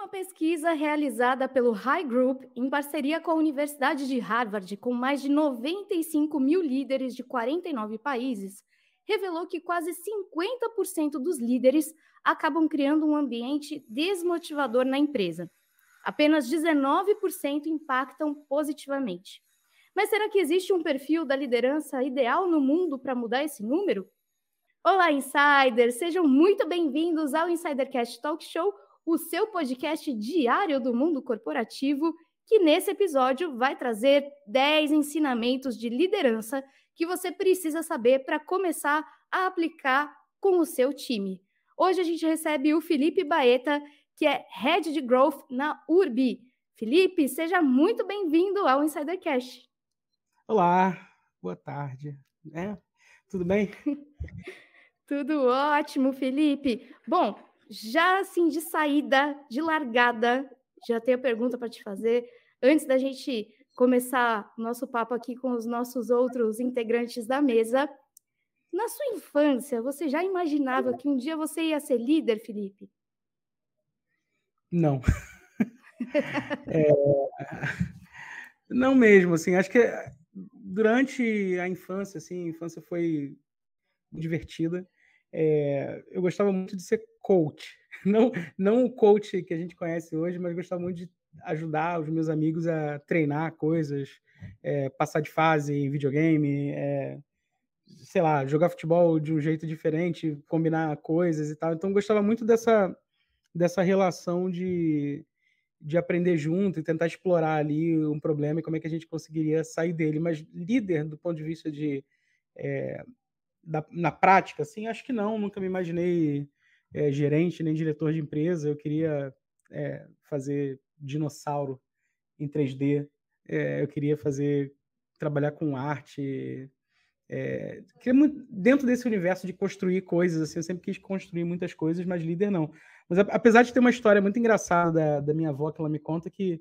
Uma pesquisa realizada pelo High Group, em parceria com a Universidade de Harvard, com mais de 95 mil líderes de 49 países, revelou que quase 50% dos líderes acabam criando um ambiente desmotivador na empresa. Apenas 19% impactam positivamente. Mas será que existe um perfil da liderança ideal no mundo para mudar esse número? Olá, insiders! Sejam muito bem-vindos ao Insidercast Talk Show, o seu podcast diário do mundo corporativo, que nesse episódio vai trazer 10 ensinamentos de liderança que você precisa saber para começar a aplicar com o seu time. Hoje a gente recebe o Felipe Baeta, que é Head de Growth na URB. Felipe, seja muito bem-vindo ao Insidercast. Olá, boa tarde. É, tudo bem? Tudo ótimo, Felipe. Bom, já assim de saída, de largada, já tenho a pergunta para te fazer. Antes da gente começar nosso papo aqui com os nossos outros integrantes da mesa, na sua infância, você já imaginava que um dia você ia ser líder, Felipe? Não. é... Não mesmo, assim, acho que durante a infância, assim, a infância foi divertida. É, eu gostava muito de ser coach, não, não o coach que a gente conhece hoje, mas gostava muito de ajudar os meus amigos a treinar coisas, é, passar de fase em videogame, é, sei lá, jogar futebol de um jeito diferente, combinar coisas e tal. Então gostava muito dessa dessa relação de, de aprender junto e tentar explorar ali um problema e como é que a gente conseguiria sair dele. Mas líder, do ponto de vista de é, da, na prática, assim, acho que não, nunca me imaginei é, gerente nem diretor de empresa. Eu queria é, fazer dinossauro em 3D, é, eh, eu queria fazer trabalhar com arte. Muito, dentro desse universo de construir coisas, assim, eu sempre quis construir muitas coisas, mas líder não. Mas apesar de ter uma história muito engraçada da, da minha avó, que ela me conta que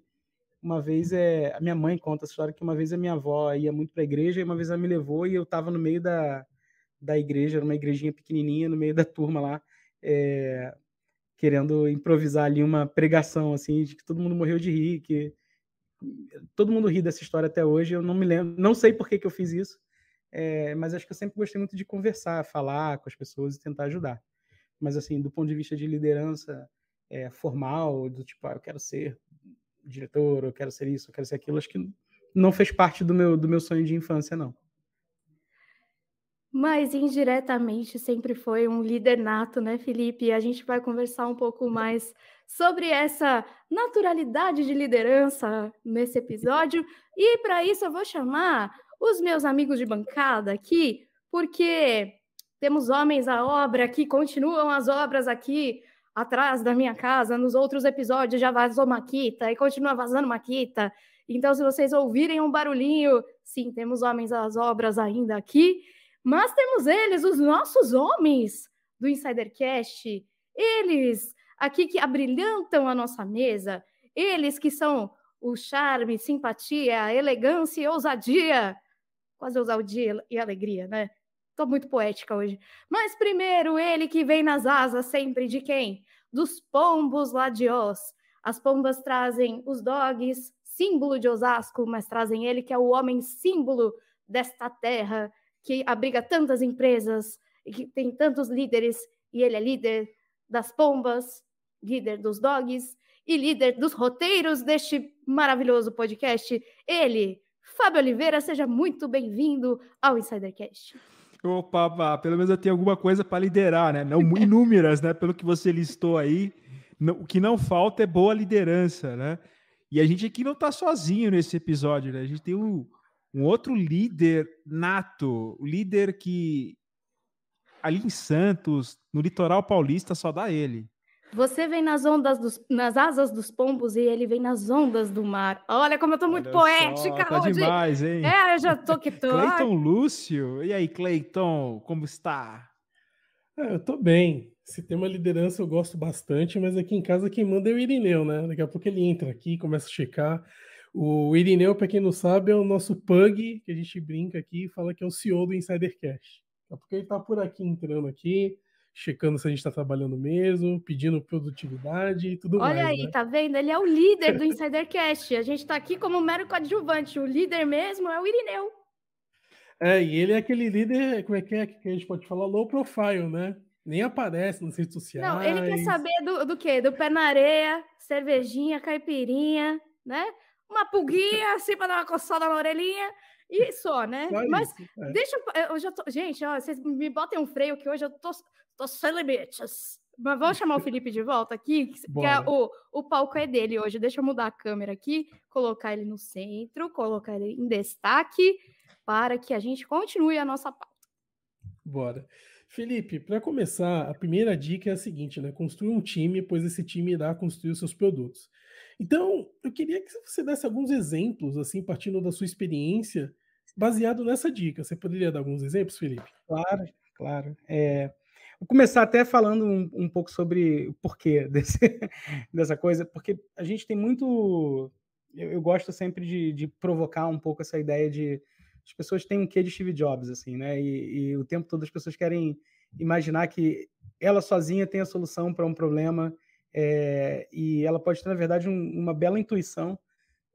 uma vez é a minha mãe conta a história que uma vez a minha avó ia muito para a igreja e uma vez ela me levou e eu estava no meio da da igreja, era uma igrejinha pequenininha no meio da turma lá, é, querendo improvisar ali uma pregação, assim, de que todo mundo morreu de rir, que todo mundo ri dessa história até hoje, eu não me lembro, não sei por que, que eu fiz isso, é, mas acho que eu sempre gostei muito de conversar, falar com as pessoas e tentar ajudar. Mas, assim, do ponto de vista de liderança é, formal, do tipo, ah, eu quero ser diretor, eu quero ser isso, eu quero ser aquilo, acho que não fez parte do meu, do meu sonho de infância, não. Mas indiretamente sempre foi um líder nato, né, Felipe? a gente vai conversar um pouco mais sobre essa naturalidade de liderança nesse episódio. E para isso eu vou chamar os meus amigos de bancada aqui, porque temos homens à obra que continuam as obras aqui atrás da minha casa. Nos outros episódios já vazou Maquita e continua vazando Maquita. Então, se vocês ouvirem um barulhinho, sim, temos homens às obras ainda aqui. Mas temos eles, os nossos homens do Insidercast, eles aqui que abrilhantam a nossa mesa, eles que são o charme, simpatia, elegância e ousadia, quase ousadia e alegria, né? Tô muito poética hoje. Mas primeiro, ele que vem nas asas sempre de quem? Dos pombos lá de Oz. As pombas trazem os dogs, símbolo de Osasco, mas trazem ele que é o homem símbolo desta terra, que abriga tantas empresas, que tem tantos líderes, e ele é líder das pombas, líder dos dogs e líder dos roteiros deste maravilhoso podcast. Ele, Fábio Oliveira, seja muito bem-vindo ao Insidercast. Opa, pelo menos eu tenho alguma coisa para liderar, né? Não inúmeras, né? Pelo que você listou aí, o que não falta é boa liderança, né? E a gente aqui não está sozinho nesse episódio, né? A gente tem um, um outro líder nato, líder que ali em Santos, no litoral paulista, só dá ele. Você vem nas ondas dos, nas asas dos pombos e ele vem nas ondas do mar. Olha como eu tô muito Olha poética só, tá hoje. demais, hein? É, eu já tô que tô. Cleiton Lúcio, e aí, Cleiton, como está? É, eu tô bem. Esse tema liderança eu gosto bastante, mas aqui em casa quem manda é o Irineu, né? Daqui a pouco ele entra aqui, começa a checar. O Irineu, para quem não sabe, é o nosso pug, que a gente brinca aqui e fala que é o CEO do Insidercast. É porque ele está por aqui entrando aqui, checando se a gente está trabalhando mesmo, pedindo produtividade e tudo Olha mais. Olha aí, né? tá vendo? Ele é o líder do Insidercast. a gente está aqui como mero coadjuvante. O líder mesmo é o Irineu. É, e ele é aquele líder, como é que é que a gente pode falar? Low profile, né? Nem aparece nas redes sociais. Não, ele quer saber do, do quê? Do pé na areia, cervejinha, caipirinha, né? uma pulguinha assim para dar uma coçada na orelhinha e só, né? Só Mas isso, é. deixa eu. eu já tô, gente, ó, vocês me botem um freio que hoje eu tô, tô celebritas. Mas vamos chamar o Felipe de volta aqui, que é o, o palco é dele hoje. Deixa eu mudar a câmera aqui, colocar ele no centro, colocar ele em destaque, para que a gente continue a nossa pauta. Bora. Felipe, para começar, a primeira dica é a seguinte, né? Construa um time, pois esse time irá construir os seus produtos. Então, eu queria que você desse alguns exemplos, assim, partindo da sua experiência, baseado nessa dica. Você poderia dar alguns exemplos, Felipe? Claro, claro. É, Vou começar até falando um, um pouco sobre o porquê desse, dessa coisa, porque a gente tem muito. Eu, eu gosto sempre de, de, provocar um pouco essa ideia de. As pessoas têm um quê de Steve Jobs, assim, né? E, e o tempo todo as pessoas querem imaginar que ela sozinha tem a solução para um problema é, e ela pode ter, na verdade, um, uma bela intuição,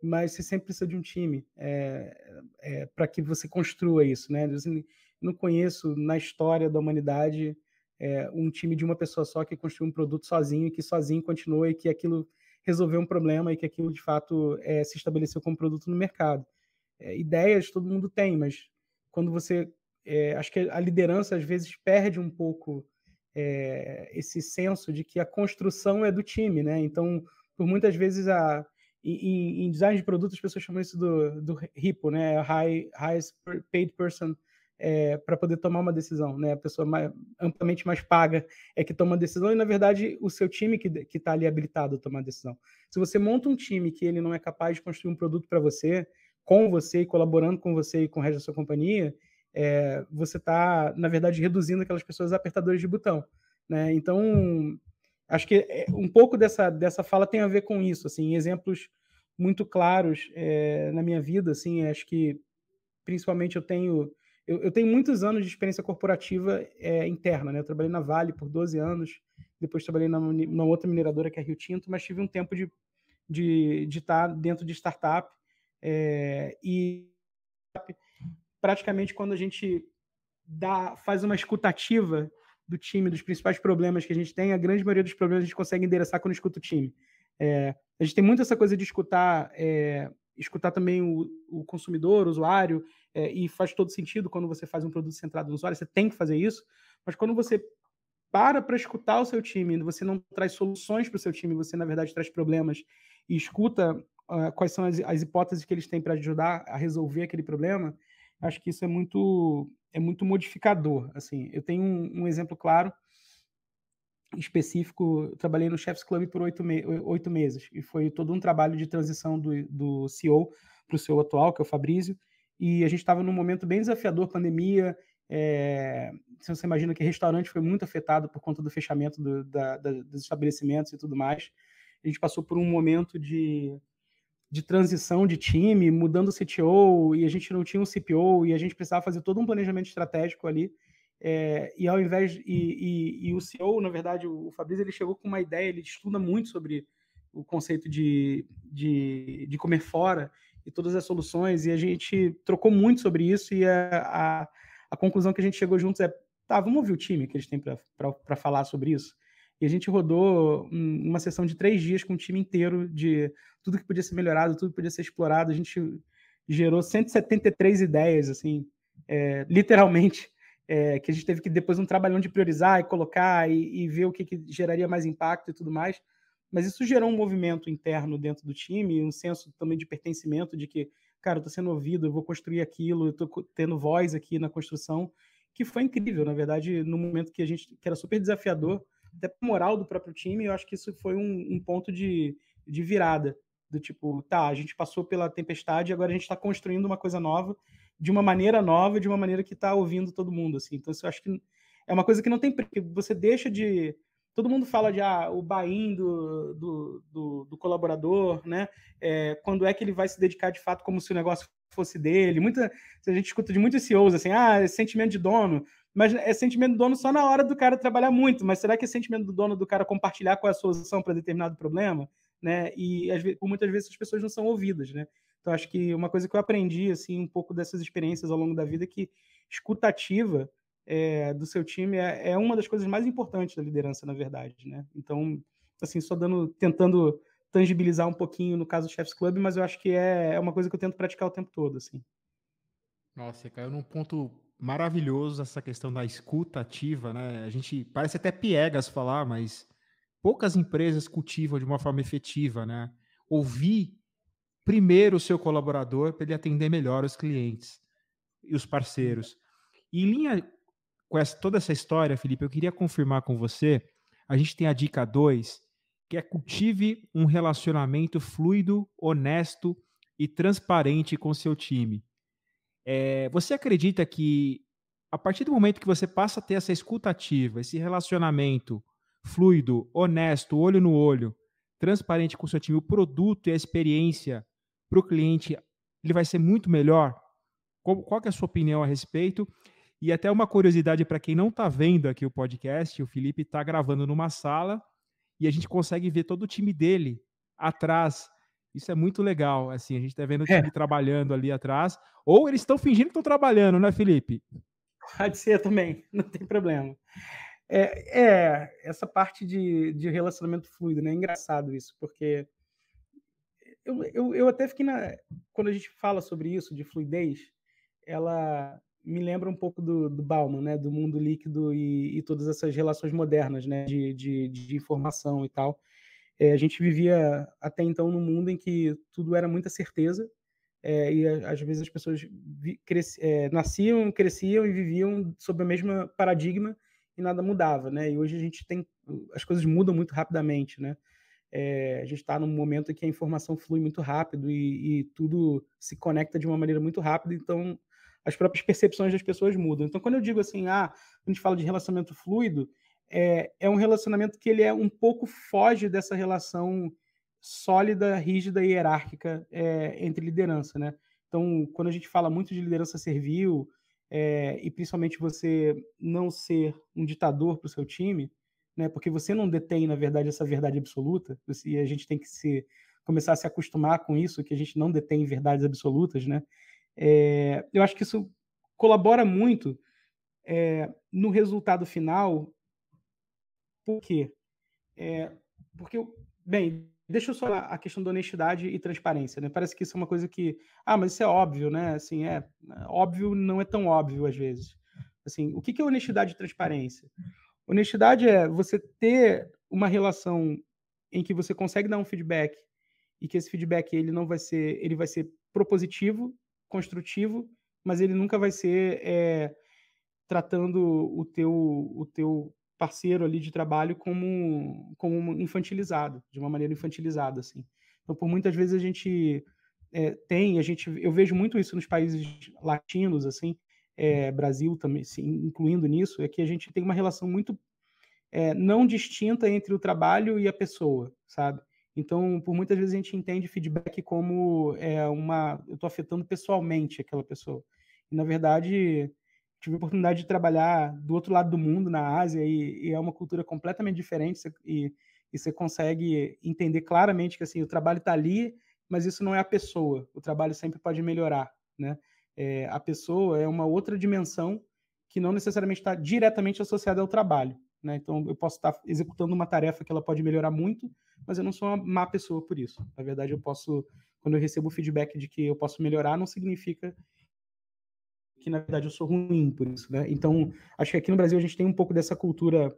mas você sempre precisa de um time é, é, para que você construa isso, né? Eu não conheço na história da humanidade é, um time de uma pessoa só que construiu um produto sozinho e que sozinho continua e que aquilo resolveu um problema e que aquilo de fato é, se estabeleceu como produto no mercado. É, ideias todo mundo tem, mas quando você acho que a liderança às vezes perde um pouco é, esse senso de que a construção é do time, né? Então, por muitas vezes a em, em design de produto as pessoas chamam isso do, do RIPO, né? High, highest paid person é, eh, para poder tomar uma decisão, né? A pessoa mais, amplamente mais paga é que toma a decisão e na verdade o seu time que que está ali habilitado a tomar a decisão. Se você monta um time que ele não é capaz de construir um produto para você, com você e colaborando com você e com o resto da sua companhia, é, você está, na verdade, reduzindo aquelas pessoas a apertadores de botão. Né? Então, acho que é, um pouco dessa, dessa fala tem a ver com isso. Assim, exemplos muito claros é, na minha vida, assim, acho que principalmente eu tenho eu, eu tenho muitos anos de experiência corporativa é, interna, né? Eu trabalhei na Vale por 12 anos, depois trabalhei na, na outra mineradora que é Rio Tinto, mas tive um tempo de de estar de tá dentro de startup é, e praticamente quando a gente dá, faz uma escutativa do time, dos principais problemas que a gente tem, a grande maioria dos problemas a gente consegue endereçar quando escuta o time. É, a gente tem muito essa coisa de escutar, é, escutar também o, o, consumidor, o usuário, é, e faz todo sentido quando você faz um produto centrado no usuário, você tem que fazer isso, mas quando você para para escutar o seu time, você não traz soluções para o seu time, você na verdade traz problemas e escuta uh, quais são as, as, hipóteses que eles têm para ajudar a resolver aquele problema, acho que isso é muito é muito modificador. Assim, eu tenho um, um exemplo claro específico. Eu trabalhei no Chefs Club por oito, me oito meses e foi todo um trabalho de transição do, do CEO para o CEO atual, que é o Fabrício. E a gente estava num momento bem desafiador, pandemia. É, você imagina que restaurante foi muito afetado por conta do fechamento do, da, da, dos estabelecimentos e tudo mais. A gente passou por um momento de de transição de time, mudando o CTO, e a gente não tinha um CPO, e a gente precisava fazer todo um planejamento estratégico ali. É, e ao invés e, e, e, o CEO, na verdade, o Fabrício, ele chegou com uma ideia, ele estuda muito sobre o conceito de, de, de comer fora e todas as soluções, e a gente trocou muito sobre isso, e a, a, a conclusão que a gente chegou juntos é, tá, vamos ouvir o time que eles têm para falar sobre isso. E a gente rodou um, uma sessão de três dias com o time inteiro de tudo que podia ser melhorado, tudo que podia ser explorado. A gente gerou 173 ideias, assim, é, literalmente, é, que a gente teve que depois um trabalhão de priorizar e colocar e, e ver o que, que, geraria mais impacto e tudo mais. Mas isso gerou um movimento interno dentro do time, um senso também de pertencimento, de que, cara, eu tô sendo ouvido, eu vou construir aquilo, eu tô tendo voz aqui na construção, que foi incrível, na verdade, no momento que a gente, que era super desafiador, até pra moral do próprio time, eu acho que isso foi um, um ponto de, de virada. Do tipo, tá, a gente passou pela tempestade, agora a gente está construindo uma coisa nova, de uma maneira nova, de uma maneira que está ouvindo todo mundo, assim. Então, isso eu acho que é uma coisa que não tem porque você deixa de todo mundo fala de ah, o buy-in do, do, do, do, colaborador, né? É, quando é que ele vai se dedicar de fato como se o negócio fosse dele? Muita a gente escuta de muitos CEOs assim, ah, sentimento de dono mas é sentimento do dono só na hora do cara trabalhar muito. Mas será que é sentimento do dono do cara compartilhar qual é a solução para determinado problema? Né? E às vezes, por muitas vezes as pessoas não são ouvidas, né? Então acho que uma coisa que eu aprendi assim um pouco dessas experiências ao longo da vida é que escutativa é, do seu time é, é, uma das coisas mais importantes da liderança, na verdade, né? Então assim só dando tentando tangibilizar um pouquinho no caso do Chefs Club, mas eu acho que é, é uma coisa que eu tento praticar o tempo todo, assim. Nossa, caiu num ponto maravilhoso essa questão da escuta ativa, né? A gente parece até piegas falar, mas poucas empresas cultivam de uma forma efetiva, né? Ouvir primeiro o seu colaborador para ele atender melhor os clientes e os parceiros. E em linha com essa, toda essa história, Felipe, eu queria confirmar com você, a gente tem a dica 2, que é cultive um relacionamento fluido, honesto e transparente com seu time. É, você acredita que a partir do momento que você passa a ter essa escutativa, esse relacionamento fluido, honesto, olho no olho, transparente com o seu time, o produto e a experiência para o cliente, ele vai ser muito melhor? Qual, qual é a sua opinião a respeito? E até uma curiosidade para quem não está vendo aqui o podcast, o Felipe está gravando numa sala e a gente consegue ver todo o time dele atrás isso é muito legal, assim, a gente está vendo o é. time é. trabalhando ali atrás. Ou eles estão fingindo que estão trabalhando, né, Felipe? Pode ser também, não tem problema. É, é essa parte de, de, relacionamento fluido, né? É engraçado isso, porque eu, eu, eu até fiquei na. Quando a gente fala sobre isso, de fluidez, ela me lembra um pouco do, do Bauman, né? Do mundo líquido e, e todas essas relações modernas, né? De, de, de informação e tal. É, a gente vivia até então num mundo em que tudo era muita certeza, é, e às vezes as pessoas vi, cresci, é, nasciam, cresciam e viviam sob a mesma paradigma e nada mudava, né? E hoje a gente tem as coisas mudam muito rapidamente, né? É, a gente está num momento em que a informação flui muito rápido e, e, tudo se conecta de uma maneira muito rápida, então as próprias percepções das pessoas mudam. Então, quando eu digo assim, ah, a gente fala de relacionamento fluido, é, é um relacionamento que ele é um pouco foge dessa relação sólida, rígida e hierárquica é, entre liderança, né? Então, quando a gente fala muito de liderança servil é, e principalmente você não ser um ditador para o seu time, né? Porque você não detém, na verdade, essa verdade absoluta. E a gente tem que se começar a se acostumar com isso, que a gente não detém verdades absolutas, né? É, eu acho que isso colabora muito é, no resultado final por quê? É, porque, bem, deixa eu só a questão da honestidade e transparência, né? Parece que isso é uma coisa que, ah, mas isso é óbvio, né? Assim, é óbvio, não é tão óbvio às vezes. Assim, o que é honestidade e transparência? Honestidade é você ter uma relação em que você consegue dar um feedback e que esse feedback ele não vai ser, ele vai ser propositivo, construtivo, mas ele nunca vai ser é, tratando o teu, o teu parceiro ali de trabalho como, como infantilizado, de uma maneira infantilizada, assim. Então, por muitas vezes a gente é, tem, a gente, eu vejo muito isso nos países latinos, assim, é, Brasil também, incluindo nisso, é que a gente tem uma relação muito é, não distinta entre o trabalho e a pessoa, sabe? Então, por muitas vezes a gente entende feedback como uma, eu estou afetando pessoalmente aquela pessoa. E, na verdade, tive a oportunidade de trabalhar do outro lado do mundo, na Ásia, e, e é uma cultura completamente diferente. E, e você consegue entender claramente que assim o trabalho está ali, mas isso não é a pessoa. O trabalho sempre pode melhorar, né? É, a pessoa é uma outra dimensão que não necessariamente está diretamente associada ao trabalho, né? Então eu posso estar tá executando uma tarefa que ela pode melhorar muito, mas eu não sou uma má pessoa por isso. Na verdade, eu posso, quando eu recebo feedback de que eu posso melhorar, não significa que na verdade eu sou ruim por isso, né? Então, acho que aqui no Brasil a gente tem um pouco dessa cultura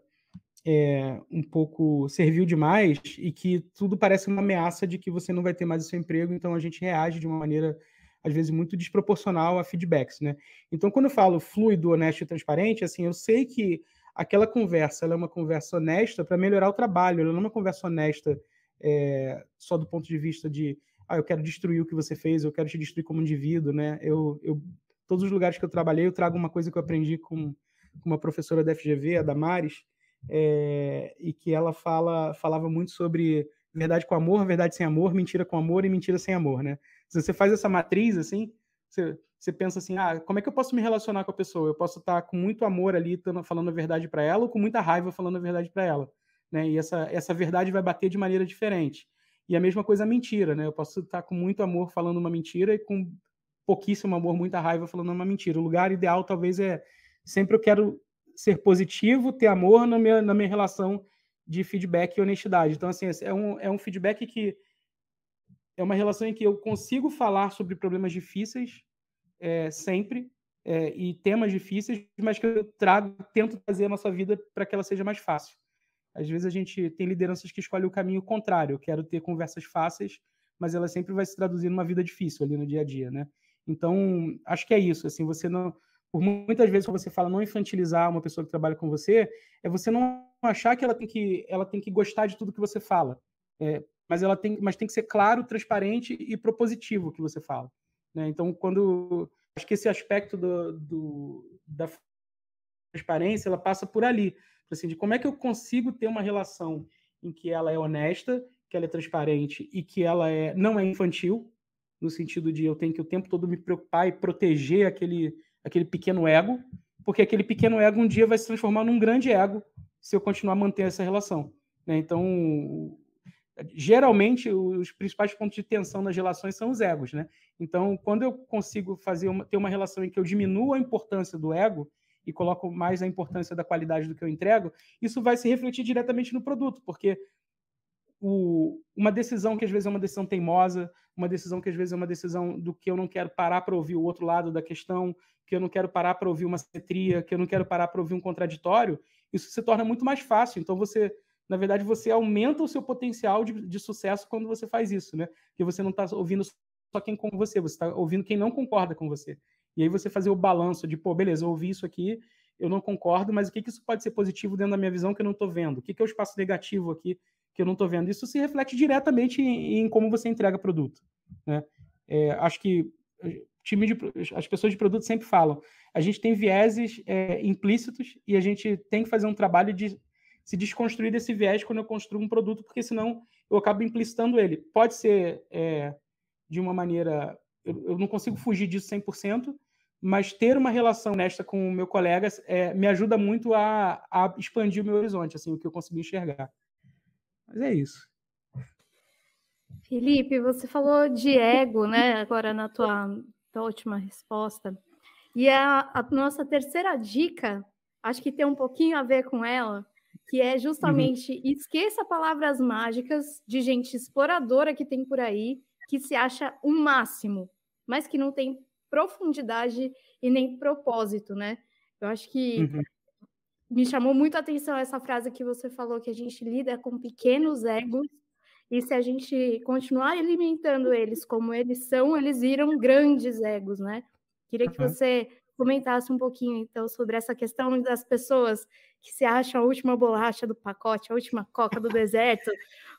é, um pouco servil demais e que tudo parece uma ameaça de que você não vai ter mais o seu emprego, então a gente reage de uma maneira às vezes muito desproporcional a feedbacks, né? Então, quando eu falo fluido, honesto e transparente, assim, eu sei que aquela conversa ela é uma conversa honesta para melhorar o trabalho, ela não é uma conversa honesta é, só do ponto de vista de ah, eu quero destruir o que você fez, eu quero te destruir como indivíduo, né? Eu, eu todos os lugares que eu trabalhei, eu trago uma coisa que eu aprendi com, uma professora da FGV, a Damares, é, e que ela fala, falava muito sobre verdade com amor, verdade sem amor, mentira com amor e mentira sem amor, né? Se você faz essa matriz assim, você, você pensa assim, ah, como é que eu posso me relacionar com a pessoa? Eu posso estar com muito amor ali falando a verdade para ela ou com muita raiva falando a verdade para ela, né? E essa, essa verdade vai bater de maneira diferente. E a mesma coisa a mentira, né? Eu posso estar com muito amor falando uma mentira e com pouquíssimo amor, muita raiva, falando, é uma mentira. O lugar ideal talvez é sempre eu quero ser positivo, ter amor na minha, na minha relação de feedback e honestidade. Então, assim, é um, é um feedback que é uma relação em que eu consigo falar sobre problemas difíceis é, sempre é, e temas difíceis, mas que eu trago, tento trazer a nossa vida para que ela seja mais fácil. Às vezes a gente tem lideranças que escolhem o caminho contrário. Eu quero ter conversas fáceis, mas ela sempre vai se traduzir numa vida difícil ali no dia a dia, né? Então, acho que é isso. Assim, você não. Por muitas vezes, quando você fala não infantilizar uma pessoa que trabalha com você, é você não achar que ela tem que, ela tem que gostar de tudo que você fala. É, mas ela tem, mas tem que ser claro, transparente e propositivo o que você fala. Né? Então, quando acho que esse aspecto do, do, da transparência ela passa por ali, assim, de como é que eu consigo ter uma relação em que ela é honesta, que ela é transparente e que ela é não é infantil, no sentido de eu tenho que o tempo todo me preocupar e proteger aquele, aquele pequeno ego, porque aquele pequeno ego um dia vai se transformar num grande ego se eu continuar a manter essa relação. Né? Então, geralmente, os principais pontos de tensão nas relações são os egos. Né? Então, quando eu consigo fazer uma, ter uma relação em que eu diminuo a importância do ego, e coloco mais a importância da qualidade do que eu entrego, isso vai se refletir diretamente no produto, porque o, uma decisão que às vezes é uma decisão teimosa, uma decisão que às vezes é uma decisão do que eu não quero parar para ouvir o outro lado da questão, que eu não quero parar para ouvir uma cetria, que eu não quero parar para ouvir um contraditório, isso se torna muito mais fácil. Então você, na verdade, você aumenta o seu potencial de, de sucesso quando você faz isso, né? Porque você não está ouvindo só quem com você, você está ouvindo quem não concorda com você. E aí você fazer o balanço de, pô, beleza, eu ouvi isso aqui, eu não concordo, mas o que, que isso pode ser positivo dentro da minha visão que eu não estou vendo? O que, que é o espaço negativo aqui que eu não estou vendo. Isso se reflete diretamente em, em como você entrega produto. Né? É, acho que eh, time de, as pessoas de produto sempre falam, a gente tem vieses é, implícitos e a gente tem que fazer um trabalho de se desconstruir desse viés quando eu construo um produto, porque senão eu acabo implicitando ele. Pode ser é, de uma maneira... Eu, eu não consigo fugir disso 100%, mas ter uma relação honesta com o meu colega é, me ajuda muito a, a, expandir o meu horizonte, assim, o que eu consegui enxergar. Mas é isso. Felipe, você falou de ego, né? Agora na tua, tua última resposta. E a, a, nossa terceira dica, acho que tem um pouquinho a ver com ela, que é justamente uhum. esqueça palavras mágicas de gente exploradora que tem por aí, que se acha o um máximo, mas que não tem profundidade e nem propósito, né? Eu acho que uhum me chamou muito a atenção essa frase que você falou, que a gente lida com pequenos egos, e se a gente continuar alimentando eles como eles são, eles viram grandes egos, né? Queria que uhum. você comentasse um pouquinho, então, sobre essa questão das pessoas que se acham a última bolacha do pacote, a última coca do deserto,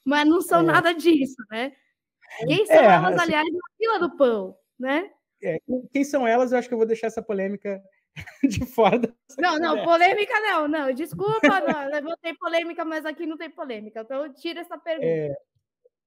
mas não são é. nada disso, né? Quem são é, elas, assim aliás, na fila do pão, né? É, quem são elas, eu acho que eu vou deixar essa polêmica de fora da. Não, não, polêmica não, não. Desculpa, não, levantei polêmica, mas aqui não tem polêmica. Então tira essa pergunta. É...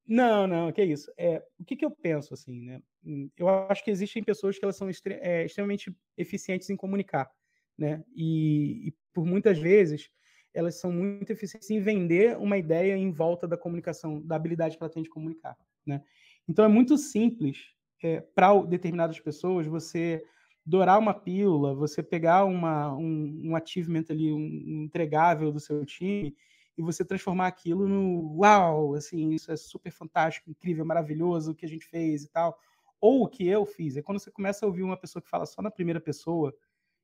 Não, não, que isso. É, o que, que eu penso assim, né? Hum, eu acho que existem pessoas que elas são extre... é, extremamente eficientes em comunicar, né? E, e por muitas vezes elas são muito eficientes em vender uma ideia em volta da comunicação, da habilidade que ela tem de comunicar, né? Então é muito simples é, para determinadas pessoas você dourar uma pílula, você pegar uma, um, um achievement ali, um entregável do seu time e você transformar aquilo no uau, assim, isso é super fantástico, incrível, maravilhoso o que a gente fez e tal. Ou o que eu fiz. É quando você começa a ouvir uma pessoa que fala só na primeira pessoa,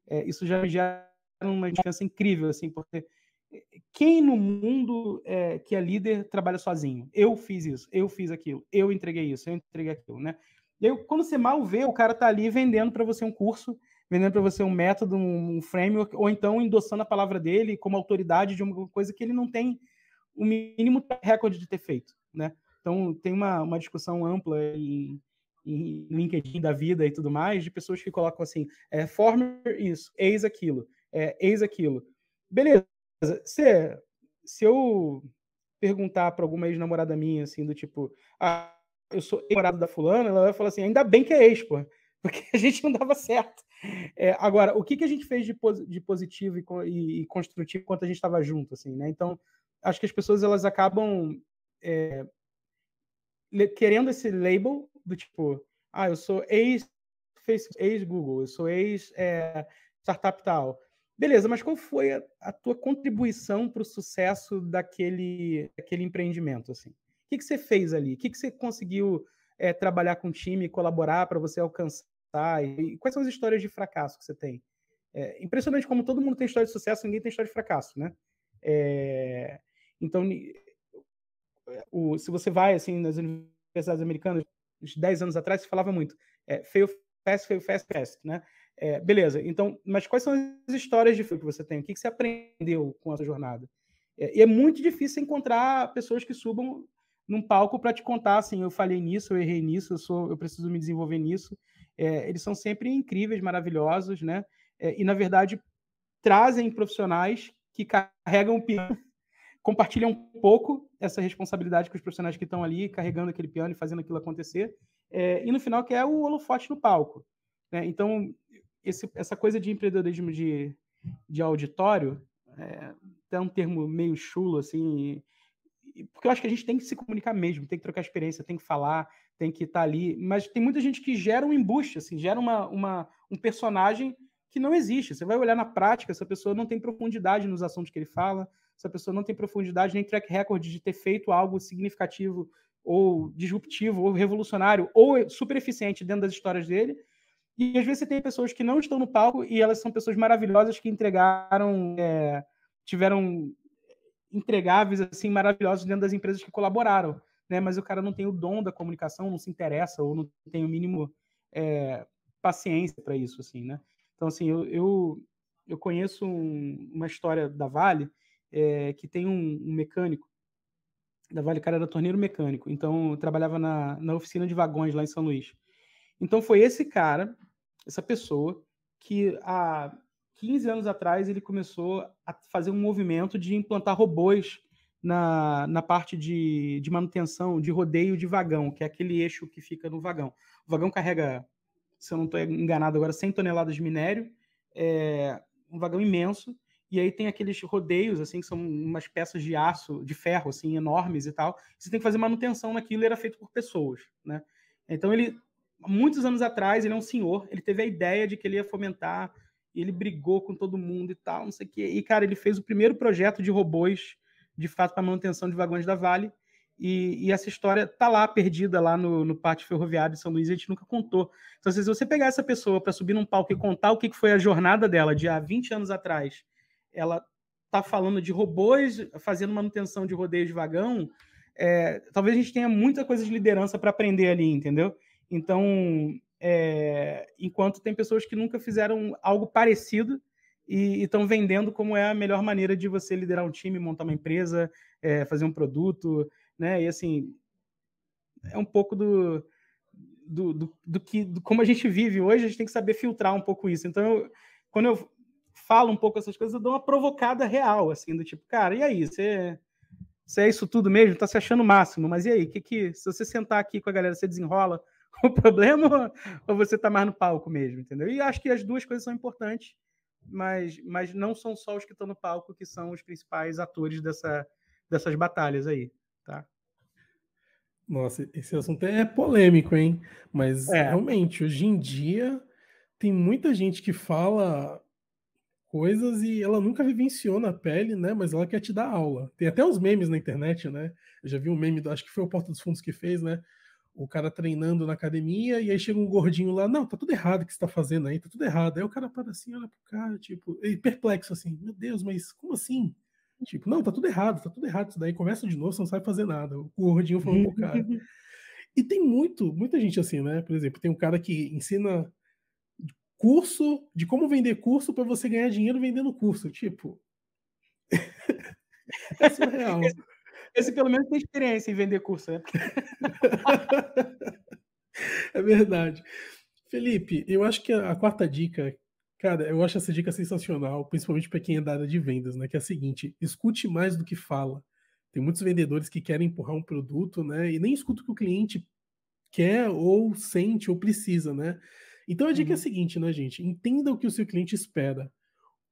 é, isso já gera uma diferença incrível, assim, porque eh, quem no mundo é, que é líder trabalha sozinho? Eu fiz isso, eu fiz aquilo, eu entreguei isso, eu entreguei aquilo, né? E aí, quando você mal vê, o cara tá ali vendendo para você um curso, vendendo para você um método, um framework, ou então endossando a palavra dele como autoridade de uma coisa que ele não tem o mínimo recorde de ter feito, né? Então, tem uma, uma discussão ampla em, em LinkedIn da vida e tudo mais, de pessoas que colocam assim, é, former isso, eis aquilo, é, eis aquilo. Beleza, se, se eu perguntar para alguma ex-namorada minha, assim, do tipo, ah, eu sou ex namorado da fulana, ela vai falar assim, ainda bem que é ex, pô, porque a gente não dava certo. É, agora, o que, que a gente fez de, de positivo e, e, e, construtivo enquanto a gente estava junto, assim, né? Então, acho que as pessoas, elas acabam é, querendo esse label do tipo, ah, eu sou ex-Facebook, ex-Google, eu sou ex-startup é, tal. Beleza, mas qual foi a, a tua contribuição para o sucesso daquele, daquele empreendimento, assim? O que, que você fez ali? O que, que você conseguiu é, trabalhar com o time, colaborar para você alcançar? E, quais são as histórias de fracasso que você tem? É impressionante como todo mundo tem história de sucesso, ninguém tem história de fracasso, né? É, então, o, se você vai assim nas universidades americanas, uns 10 anos atrás você falava muito, é, fail fast, fail fast, fast, né? É, beleza, então, mas quais são as histórias de fio que você tem? O que, que você aprendeu com essa jornada? É, e é muito difícil encontrar pessoas que subam num palco para te contar assim, eu falei nisso, eu errei nisso, eu sou, eu preciso me desenvolver nisso. É, eles são sempre incríveis, maravilhosos, né? É, e na verdade trazem profissionais que carregam o piano, compartilham um pouco essa responsabilidade com os profissionais que estão ali carregando aquele piano e fazendo aquilo acontecer. É, e no final que é o holofote no palco. Né? Então esse, essa coisa de empreendedorismo de, de auditório é, é um termo meio chulo assim porque eu acho que a gente tem que se comunicar mesmo, tem que trocar experiência, tem que falar, tem que estar tá ali. Mas tem muita gente que gera um embuste, assim, gera uma, uma, um personagem que não existe. Você vai olhar na prática, essa pessoa não tem profundidade nos assuntos que ele fala, essa pessoa não tem profundidade nem track record de ter feito algo significativo ou disruptivo ou revolucionário ou super eficiente dentro das histórias dele. E às vezes você tem pessoas que não estão no palco e elas são pessoas maravilhosas que entregaram, é, tiveram entregáveis assim maravilhosos dentro das empresas que colaboraram, né? Mas o cara não tem o dom da comunicação, não se interessa ou não tem o mínimo é, paciência para isso, assim, né? Então assim, eu eu, eu conheço um, uma história da Vale é, que tem um, um, mecânico da Vale, o cara era torneiro mecânico, então trabalhava na, na oficina de vagões lá em São Luís. Então foi esse cara, essa pessoa que há 15 anos atrás, ele começou a fazer um movimento de implantar robôs na, na parte de, de manutenção, de rodeio de vagão, que é aquele eixo que fica no vagão. O vagão carrega, se eu não estou enganado agora, 100 toneladas de minério, é um vagão imenso, e aí tem aqueles rodeios, assim, que são umas peças de aço, de ferro, assim, enormes e tal. Você tem que fazer manutenção naquilo era feito por pessoas, né? Então ele, muitos anos atrás, ele é um senhor, ele teve a ideia de que ele ia fomentar e ele brigou com todo mundo e tal, não sei o quê. E, cara, ele fez o primeiro projeto de robôs, de fato, para manutenção de vagões da Vale. E, e, essa história tá lá, perdida, lá no, no pátio ferroviário de São Luís, a gente nunca contou. Então, se você pegar essa pessoa para subir num palco e contar o que, que foi a jornada dela de há 20 anos atrás, ela tá falando de robôs fazendo manutenção de rodeios de vagão, é, talvez a gente tenha muita coisa de liderança para aprender ali, entendeu? Então, é, enquanto tem pessoas que nunca fizeram algo parecido e estão vendendo como é a melhor maneira de você liderar um time, montar uma empresa, é, fazer um produto, né? E assim é um pouco do do, do, do que do como a gente vive hoje, a gente tem que saber filtrar um pouco isso. Então, eu, quando eu falo um pouco essas coisas, eu dou uma provocada real, assim, do tipo, cara, e aí, você você é isso tudo mesmo? Tá se achando o máximo, mas e aí? Que que se você sentar aqui com a galera, você desenrola? o problema ou é você tá mais no palco mesmo, entendeu? E acho que as duas coisas são importantes, mas, mas não são só os que estão no palco que são os principais atores dessa, dessas batalhas aí, tá? Nossa, esse assunto é polêmico, hein? Mas é. realmente, hoje em dia tem muita gente que fala coisas e ela nunca vivenciou na pele, né? Mas ela quer te dar aula. Tem até uns memes na internet, né? Eu já vi um meme, do, acho que foi o Porta dos Fundos que fez, né? o cara treinando na academia, e aí chega um gordinho lá, não, tá tudo errado que você tá fazendo aí, tá tudo errado. Aí o cara para assim, olha pro cara, tipo, perplexo assim, meu Deus, mas como assim? Tipo, não, tá tudo errado, tá tudo errado isso daí, começa de novo, você não sabe fazer nada. O gordinho falou pro cara. E tem muito, muita gente assim, né? Por exemplo, tem um cara que ensina curso de como vender curso para você ganhar dinheiro vendendo curso, tipo. é surreal. É esse pelo menos tem experiência em vender curso, né? é verdade. Felipe, eu acho que a, quarta dica, cara, eu acho essa dica sensacional, principalmente para quem é da área de vendas, né? Que é a seguinte: escute mais do que fala. Tem muitos vendedores que querem empurrar um produto, né? E nem escuta o que o cliente quer ou sente ou precisa, né? Então a dica uhum. é a uhum. seguinte, né, gente? Entenda o que o seu cliente espera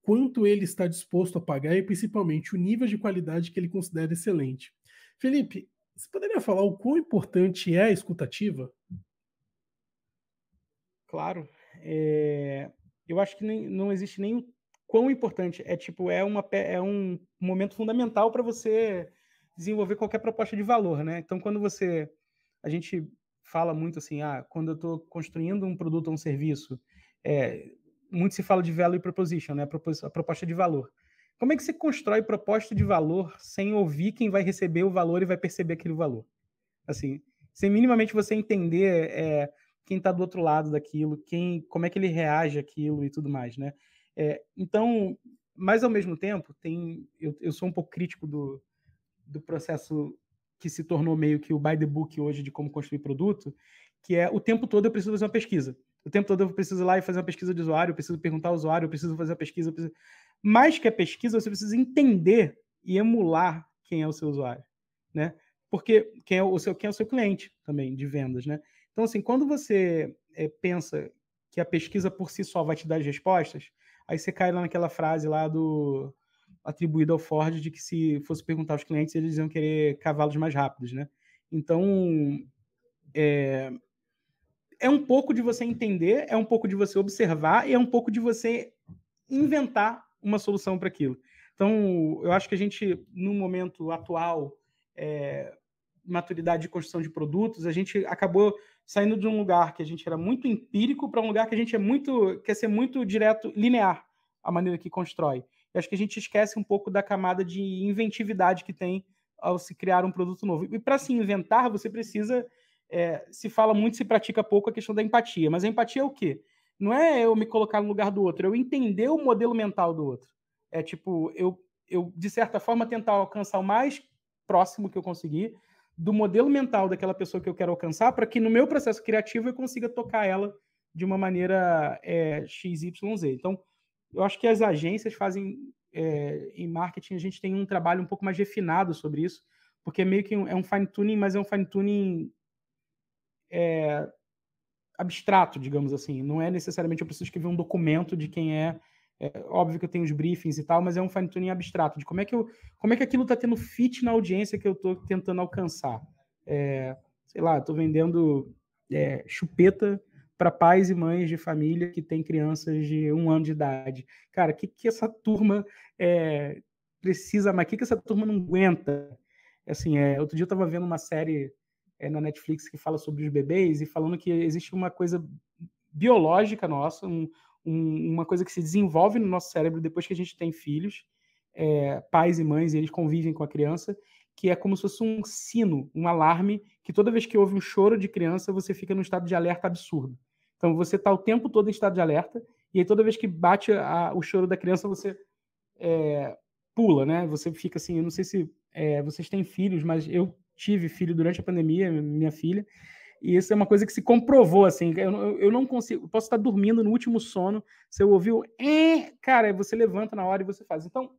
quanto ele está disposto a pagar e principalmente o nível de qualidade que ele considera excelente. Felipe, você poderia falar o quão importante é a escutativa? Claro. É... Eu acho que nem, não existe nem quão importante. É tipo, é, uma, é um momento fundamental para você desenvolver qualquer proposta de valor, né? Então, quando você. A gente fala muito assim, ah, quando eu estou construindo um produto ou um serviço, é, muito se fala de value proposition, né? A, proposta, de valor. Como é que você constrói proposta de valor sem ouvir quem vai receber o valor e vai perceber aquele valor? Assim, sem minimamente você entender é, quem está do outro lado daquilo, quem, como é que ele reage àquilo e tudo mais, né? É, então, mas ao mesmo tempo, tem, eu, eu sou um pouco crítico do, do processo que se tornou meio que o by the book hoje de como construir produto, que é o tempo todo eu preciso fazer uma pesquisa. O tempo todo eu preciso ir lá e fazer uma pesquisa de usuário, eu preciso perguntar ao usuário, eu preciso fazer a pesquisa. Preciso... Mais que a pesquisa, você precisa entender e emular quem é o seu usuário, né? Porque quem é o seu, quem é o seu cliente também de vendas, né? Então, assim, quando você é, pensa que a pesquisa por si só vai te dar as respostas, aí você cai lá naquela frase lá do atribuída ao Ford de que se fosse perguntar aos clientes, eles iam querer cavalos mais rápidos, né? Então, é, é um pouco de você entender, é um pouco de você observar e é um pouco de você inventar uma solução para aquilo. Então, eu acho que a gente, no momento atual, é, maturidade de construção de produtos, a gente acabou saindo de um lugar que a gente era muito empírico para um lugar que a gente é muito quer ser muito direto, linear a maneira que constrói. Eu acho que a gente esquece um pouco da camada de inventividade que tem ao se criar um produto novo. E para se inventar, você precisa é, se fala muito, se pratica pouco a questão da empatia. Mas a empatia é o quê? Não é eu me colocar no lugar do outro, é eu entender o modelo mental do outro. É tipo, eu, eu de certa forma, tentar alcançar o mais próximo que eu conseguir do modelo mental daquela pessoa que eu quero alcançar, para que no meu processo criativo eu consiga tocar ela de uma maneira é, XYZ. Então, eu acho que as agências fazem é, em marketing, a gente tem um trabalho um pouco mais refinado sobre isso, porque é meio que um, é um fine tuning, mas é um fine tuning é, abstrato, digamos assim. Não é necessariamente eu preciso escrever um documento de quem é. é óbvio que eu tenho os briefings e tal, mas é um fine tuning abstrato de como é que eu, como é que aquilo está tendo fit na audiência que eu estou tentando alcançar. É, sei lá, estou vendendo é, chupeta para pais e mães de família que têm crianças de um ano de idade. Cara, o que, que essa turma é, precisa mais? O que, que essa turma não aguenta? Assim, é, outro dia eu estava vendo uma série é, na Netflix que fala sobre os bebês e falando que existe uma coisa biológica nossa, um, um, uma coisa que se desenvolve no nosso cérebro depois que a gente tem filhos, é, pais e mães, e eles convivem com a criança, que é como se fosse um sino, um alarme, que toda vez que houve um choro de criança, você fica num estado de alerta absurdo. Então você está o tempo todo em estado de alerta, e aí toda vez que bate a, o choro da criança, você é, pula, né? Você fica assim, eu não sei se é, vocês têm filhos, mas eu tive filho durante a pandemia, minha filha, e isso é uma coisa que se comprovou, assim, eu, eu não consigo, posso estar dormindo no último sono, se eu ouvir eh, cara, você levanta na hora e você faz. Então, o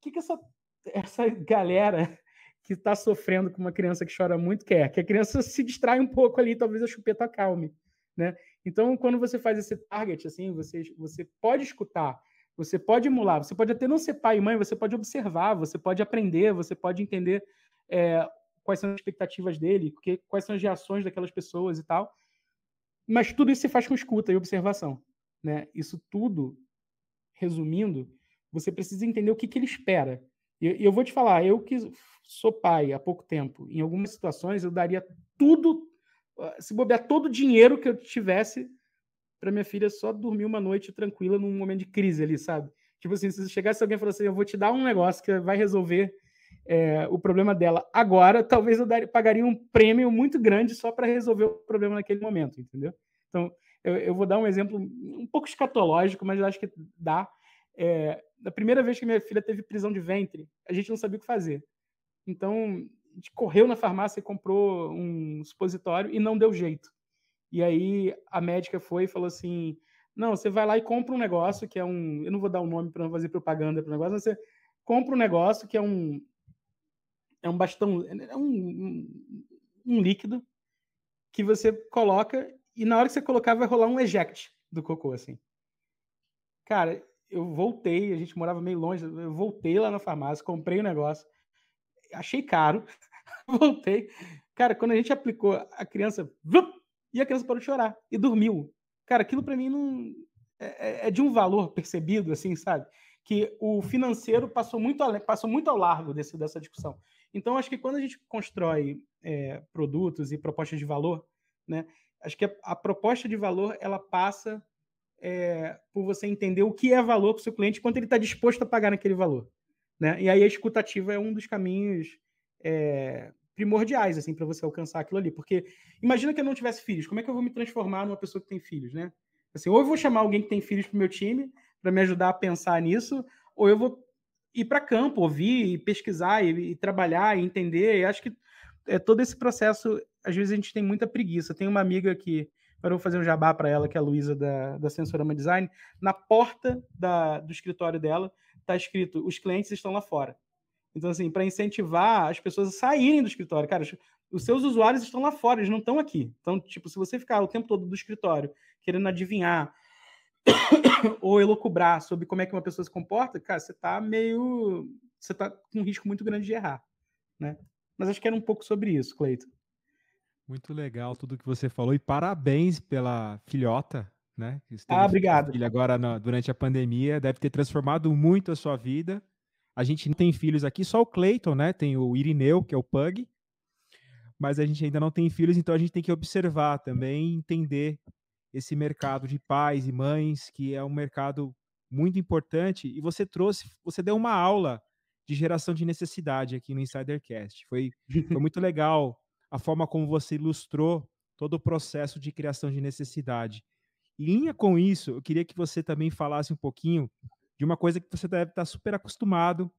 que que essa, essa galera que está sofrendo com uma criança que chora muito quer? Que a criança se distrai um pouco ali, talvez a chupeta acalme, né? Então, quando você faz esse target, assim, você, você pode escutar, você pode emular, você pode até não ser pai e mãe, você pode observar, você pode aprender, você pode entender é, quais são as expectativas dele, que, quais são as reações daquelas pessoas e tal. Mas tudo isso se faz com escuta e observação. Né? Isso tudo, resumindo, você precisa entender o que, que ele espera. E eu, eu, vou te falar, eu que sou pai há pouco tempo, em algumas situações eu daria tudo, ah, se bobear todo o dinheiro que eu tivesse para minha filha só dormir uma noite tranquila num momento de crise ali, sabe? Tipo assim, se chegasse alguém e falasse assim, eu vou te dar um negócio que vai resolver é, o problema dela agora, talvez eu dar, pagaria um prêmio muito grande só para resolver o problema naquele momento, entendeu? Então, eu, eu, vou dar um exemplo um pouco escatológico, mas eu acho que dá. É, da primeira vez que minha filha teve prisão de ventre, a gente não sabia o que fazer. Então, a gente correu na farmácia e comprou um supositório e não deu jeito. E aí a médica foi e falou assim: não, você vai lá e compra um negócio que é um. Eu não vou dar o um nome para não fazer propaganda para o negócio, mas você compra um negócio que é um é um bastão, é um, um, um líquido que você coloca e na hora que você colocar vai rolar um eject do cocô, assim. Cara, eu voltei, a gente morava meio longe, eu voltei lá na farmácia, comprei o um negócio, achei caro, voltei. Cara, quando a gente aplicou, a criança. E a criança parou de chorar e dormiu. Cara, aquilo para mim não. É, é, é, de um valor percebido, assim, sabe? Que o financeiro passou muito, passou muito ao largo desse, dessa discussão. Então, acho que quando a gente constrói é, produtos e propostas de valor, né, acho que a, a proposta de valor ela passa é, por você entender o que é valor para o seu cliente, quanto ele está disposto a pagar naquele valor. Né? E aí a escutativa é um dos caminhos é, primordiais assim para você alcançar aquilo ali. Porque imagina que eu não tivesse filhos, como é que eu vou me transformar numa pessoa que tem filhos, né? Assim, ou eu vou chamar alguém que tem filhos para o meu time para me ajudar a pensar nisso, ou eu vou ir para campo, ouvir, pesquisar, e, e, trabalhar, e entender. E acho que é todo esse processo, às vezes a gente tem muita preguiça. Tem uma amiga que, agora eu vou fazer um jabá para ela, que é a Luísa da, da Sensorama Design, na porta da, do escritório dela está escrito: os clientes estão lá fora. Então, assim, para incentivar as pessoas a saírem do escritório, cara, os seus usuários estão lá fora, eles não estão aqui. Então, tipo, se você ficar o tempo todo do escritório querendo adivinhar ou elocubrar sobre como é que uma pessoa se comporta, cara, você tá meio. Você tá com um risco muito grande de errar. Né? Mas acho que era um pouco sobre isso, Cleiton. Muito legal tudo que você falou e parabéns pela filhota, né? Ah, obrigado. Filha agora na, durante a pandemia deve ter transformado muito a sua vida. A gente não tem filhos aqui, só o Cleiton, né? Tem o Irineu, que é o Pug, mas a gente ainda não tem filhos, então a gente tem que observar também, entender esse mercado de pais e mães, que é um mercado muito importante, e você trouxe, você deu uma aula de geração de necessidade aqui no Insidercast. Foi, foi muito legal a forma como você ilustrou todo o processo de criação de necessidade. Em linha com isso, eu queria que você também falasse um pouquinho de uma coisa que você deve estar super acostumado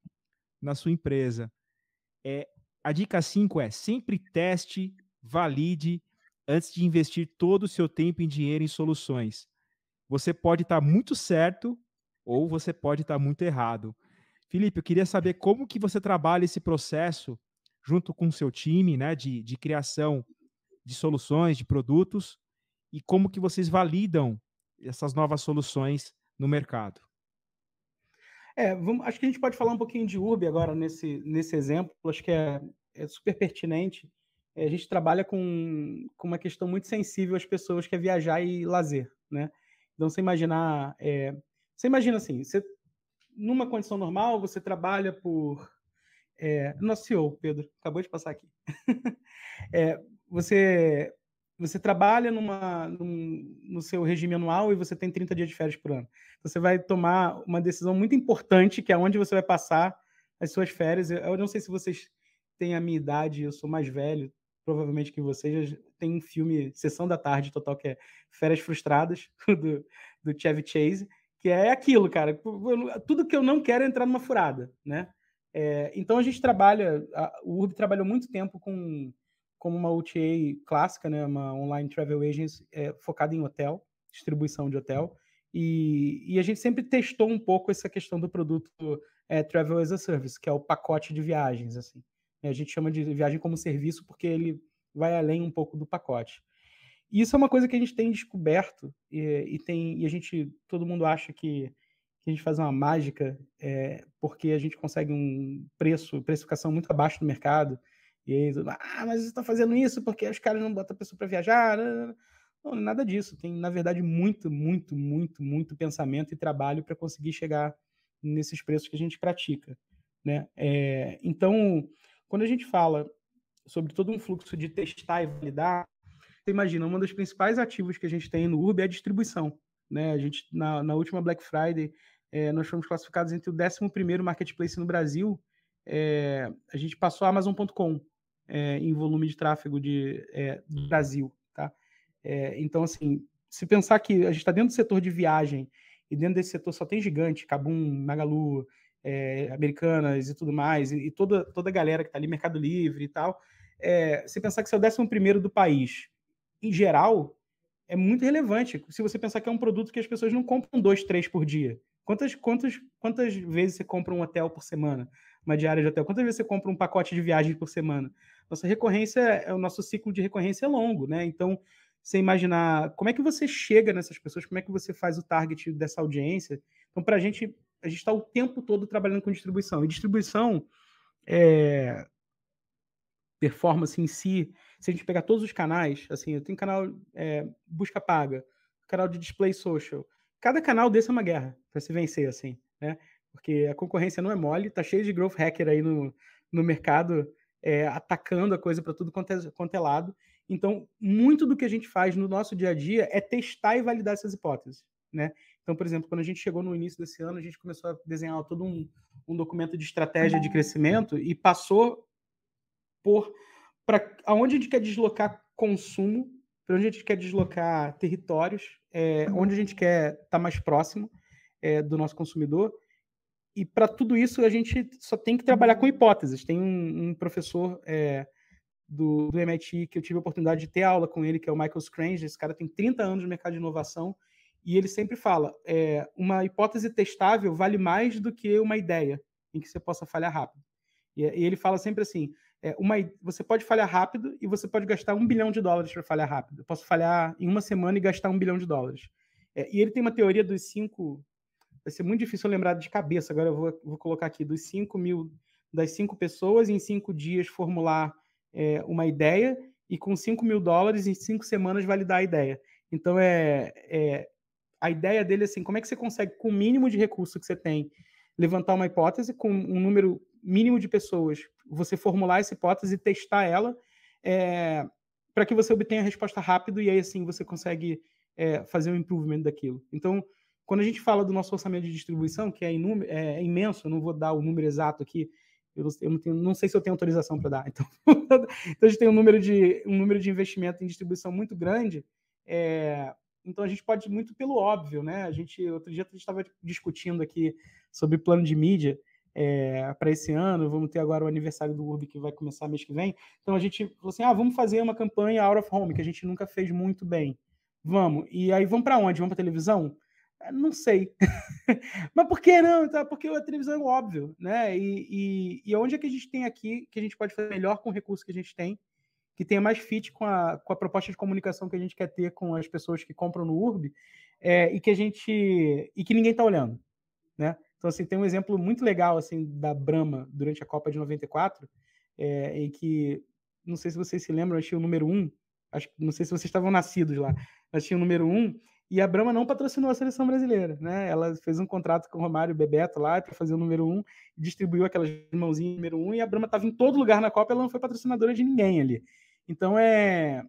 na sua empresa. É, a dica 5 é sempre teste, valide antes de investir todo o seu tempo e dinheiro em soluções. Você pode estar tá muito certo ou você pode estar tá muito errado. Felipe, eu queria saber como que você trabalha esse processo junto com o seu time né, de, de criação de soluções, de produtos, e como que vocês validam essas novas soluções no mercado. É, vamos, acho que a gente pode falar um pouquinho de Urb agora nesse, nesse exemplo, acho que é, é super pertinente. É, a gente trabalha com, com uma questão muito sensível às pessoas que é viajar e lazer, né? Então você imaginar, é, você imagina assim, você numa condição normal você trabalha por é, nosso CEO Pedro acabou de passar aqui, é, você você trabalha numa, num, no seu regime anual e você tem 30 dias de férias por ano. Então, você vai tomar uma decisão muito importante, que é onde você vai passar as suas férias. Eu, eu não sei se vocês têm a minha idade, eu sou mais velho, provavelmente que vocês tem um filme Sessão da Tarde total que é Férias Frustradas do, do Chevy Chase, que é aquilo, cara. Tudo que eu não quero é entrar numa furada, né? É, então a gente trabalha, a, o Urb trabalhou muito tempo com como uma OTA clássica, né, uma online travel agency é, focada em hotel, distribuição de hotel, e, e, a gente sempre testou um pouco essa questão do produto é, travel as a service, que é o pacote de viagens, assim. Né, a gente chama de viagem como serviço porque ele vai além um pouco do pacote. E isso é uma coisa que a gente tem descoberto e, e tem e a gente todo mundo acha que, que a gente faz uma mágica é, porque a gente consegue um preço, precificação muito abaixo do mercado. E aí, ah, mas você está fazendo isso porque os caras não botam a pessoa para viajar. Não, nada disso. Tem, na verdade, muito, muito, muito, muito pensamento e trabalho para conseguir chegar nesses preços que a gente pratica. Né? É, então, quando a gente fala sobre todo um fluxo de testar e validar, você imagina, um dos principais ativos que a gente tem no Urb é a distribuição. Né? A gente, na, na última Black Friday, é, nós fomos classificados entre o 11 marketplace no Brasil. É, a gente passou a Amazon.com é, em volume de tráfego de, do é, Brasil. Tá? É, então, assim, se pensar que a gente está dentro do setor de viagem e dentro desse setor só tem gigante, Cabum, Magalu, é, americanas e tudo mais, e, e, toda, toda a galera que está ali, Mercado Livre e tal, é, você pensar que você é o décimo primeiro do país, em geral, é muito relevante. Se você pensar que é um produto que as pessoas não compram dois, três por dia. Quantas, quantas, quantas vezes você compra um hotel por semana? Uma diária de hotel? Quantas vezes você compra um pacote de viagem por semana? Nossa recorrência, é, é, o nosso ciclo de recorrência é longo, né? Então, você imaginar como é que você chega nessas pessoas, como é que você faz o target dessa audiência. Então, para a gente a gente está o tempo todo trabalhando com distribuição. E distribuição, é, performance em si, se a gente pegar todos os canais, assim, eu tenho canal é, busca paga, canal de display social, cada canal desse é uma guerra para se vencer, assim, né? Porque a concorrência não é mole, tá cheio de growth hacker aí no, no mercado, é, atacando a coisa para tudo quanto é, quanto é lado. Então, muito do que a gente faz no nosso dia a dia é testar e validar essas hipóteses, né? Então, por exemplo, quando a gente chegou no início desse ano, a gente começou a desenhar todo um, um documento de estratégia de uhum. crescimento e passou por para aonde a gente quer deslocar consumo, para onde a gente quer deslocar territórios, é, uhum. onde a gente quer estar tá mais próximo é, do nosso consumidor. E para tudo isso a gente só tem que trabalhar com uhum. hipóteses. Tem um, um professor é, do, do MIT que eu tive a oportunidade de ter aula com ele, que é o Michael Scrange. Esse cara tem 30 anos no mercado de inovação e ele sempre fala: é, uma hipótese testável vale mais do que uma ideia em que você possa falhar rápido. E, e ele fala sempre assim: é, uma, você pode falhar rápido e você pode gastar um bilhão de dólares para falhar rápido. Eu posso falhar em uma semana e gastar um bilhão de dólares. É, e ele tem uma teoria dos cinco. Vai ser muito difícil lembrar de cabeça, agora eu vou, vou colocar aqui: dos cinco mil, das cinco pessoas em cinco dias formular é, uma ideia e com cinco mil dólares em cinco semanas validar a ideia. Então é, é, a ideia dele é assim, como é que você consegue, com o mínimo de recurso que você tem, levantar uma hipótese com um número mínimo de pessoas, você formular essa hipótese e testar ela é, para que você obtenha a resposta rápido e aí assim você consegue é, fazer um improvement daquilo. Então, quando a gente fala do nosso orçamento de distribuição, que é, é, é imenso, eu não vou dar o número exato aqui, eu, não, eu não, tenho, não sei se eu tenho autorização para dar. Então, então, a gente tem um número, de, um número de investimento em distribuição muito grande. É, então a gente pode ir muito pelo óbvio, né? A gente outro dia a gente estava discutindo aqui sobre plano de mídia é, para esse ano. Vamos ter agora o aniversário do Urb que vai começar mês que vem. Então a gente falou assim, ah, vamos fazer uma campanha out of home que a gente nunca fez muito bem. Vamos. E aí vamos para onde? Vamos para televisão? É, não sei. Mas por que não? Então, porque a televisão é óbvio, né? E, e, e onde é que a gente tem aqui que a gente pode fazer melhor com o recurso que a gente tem? que tenha mais fit com a, com a proposta de comunicação que a gente quer ter com as pessoas que compram no Urb é, e que a gente e que ninguém está olhando, né? Então assim tem um exemplo muito legal assim da Brahma durante a Copa de 94, é, em que não sei se vocês se lembram, eu tinha o número um, acho, não sei se vocês estavam nascidos lá, mas tinha o número um e a Brahma não patrocinou a seleção brasileira, né? Ela fez um contrato com o Romário Bebeto lá para fazer o número um, distribuiu aquelas mãozinhas número um e a Brahma estava em todo lugar na Copa, ela não foi patrocinadora de ninguém ali. Então é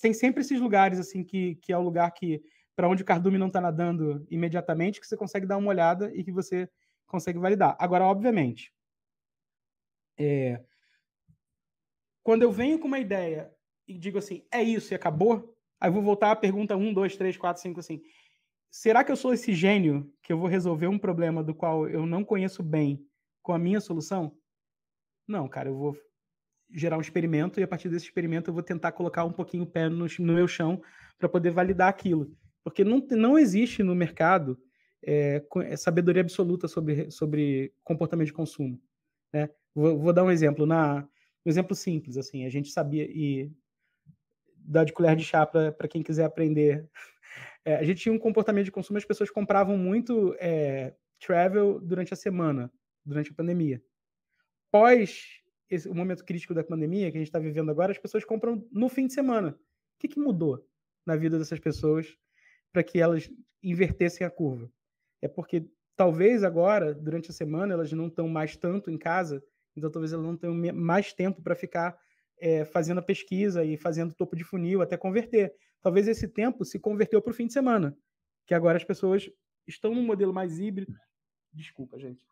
tem sempre esses lugares assim que, que é o lugar que para onde o cardume não está nadando imediatamente que você consegue dar uma olhada e que você consegue validar. Agora, obviamente, é, quando eu venho com uma ideia e digo assim, é isso e acabou, aí eu vou voltar à pergunta 1, 2, 3, 4, 5, assim. Será que eu sou esse gênio que eu vou resolver um problema do qual eu não conheço bem com a minha solução? Não, cara, eu vou gerar um experimento e a partir desse experimento eu vou tentar colocar um pouquinho o pé no, no meu chão para poder validar aquilo. Porque não, não existe no mercado é, é, sabedoria absoluta sobre, sobre comportamento de consumo. Né? Vou, vou, dar um exemplo. Na, um exemplo simples, assim, a gente sabia e dá de colher de chá para quem quiser aprender. É, a gente tinha um comportamento de consumo, as pessoas compravam muito é, travel durante a semana, durante a pandemia. Pós esse, o momento crítico da pandemia que a gente está vivendo agora, as pessoas compram no fim de semana. O que, que mudou na vida dessas pessoas para que elas invertessem a curva? É porque talvez agora, durante a semana, elas não estão mais tanto em casa, então talvez elas não tenham mais tempo para ficar é, fazendo a pesquisa e fazendo topo de funil até converter. Talvez esse tempo se converteu para o fim de semana, que agora as pessoas estão num modelo mais híbrido. Desculpa, gente.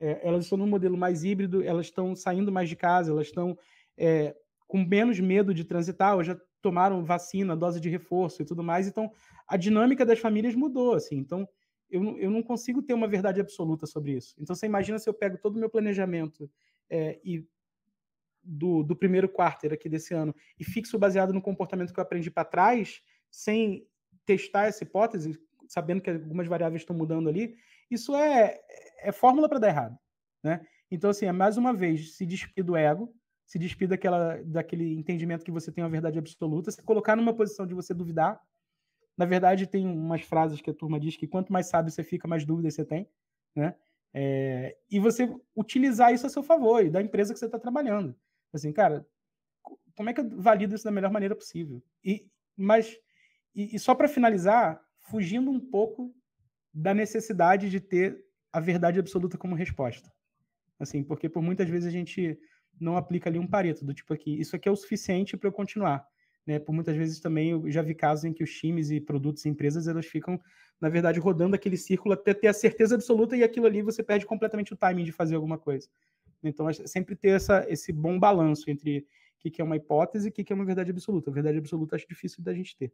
É, elas estão num modelo mais híbrido, elas estão saindo mais de casa, elas estão é, com menos medo de transitar, ou já tomaram vacina, dose de reforço e tudo mais. Então, a dinâmica das famílias mudou, assim. Então, eu, eu não consigo ter uma verdade absoluta sobre isso. Então, você imagina se eu pego todo o meu planejamento é, e do, do primeiro quarter aqui desse ano e fixo baseado no comportamento que eu aprendi para trás, sem testar essa hipótese, sabendo que algumas variáveis estão mudando ali, isso é, é fórmula para dar errado. Né? Então, assim, é mais uma vez se despir do ego, se despir daquela, daquele entendimento que você tem uma verdade absoluta, se colocar numa posição de você duvidar. Na verdade, tem umas frases que a turma diz que quanto mais sábio você fica, mais dúvidas você tem. Né? É, e você utilizar isso a seu favor e da empresa que você está trabalhando. Assim, cara, como é que eu valido isso da melhor maneira possível? E, mas, e, e só para finalizar, fugindo um pouco da necessidade de ter a verdade absoluta como resposta. Assim, porque por muitas vezes a gente não aplica ali um pareto do tipo aqui, isso aqui é o suficiente para eu continuar. Né? Por muitas vezes também eu já vi casos em que os times e produtos e empresas elas ficam, na verdade, rodando aquele círculo até ter a certeza absoluta e aquilo ali você perde completamente o timing de fazer alguma coisa. Então, é sempre ter essa, esse bom balanço entre o que, que é uma hipótese e o que, que é uma verdade absoluta. A verdade absoluta acho difícil da gente ter.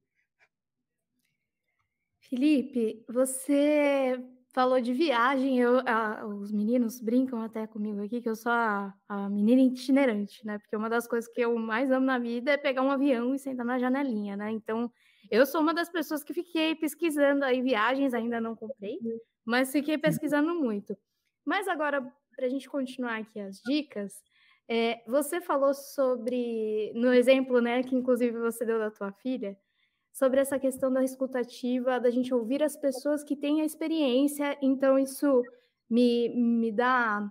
Felipe, você falou de viagem, eu, a, os meninos brincam até comigo aqui que eu sou a, a, menina itinerante, né? Porque uma das coisas que eu mais amo na vida é pegar um avião e sentar na janelinha, né? Então, eu sou uma das pessoas que fiquei pesquisando aí viagens, ainda não comprei, mas fiquei uhum. pesquisando muito. Mas agora, para a gente continuar aqui as dicas, é, você falou sobre, no exemplo, né, que inclusive você deu da tua filha, sobre essa questão da escutativa, da gente ouvir as pessoas que têm a experiência. Então, isso me, me dá.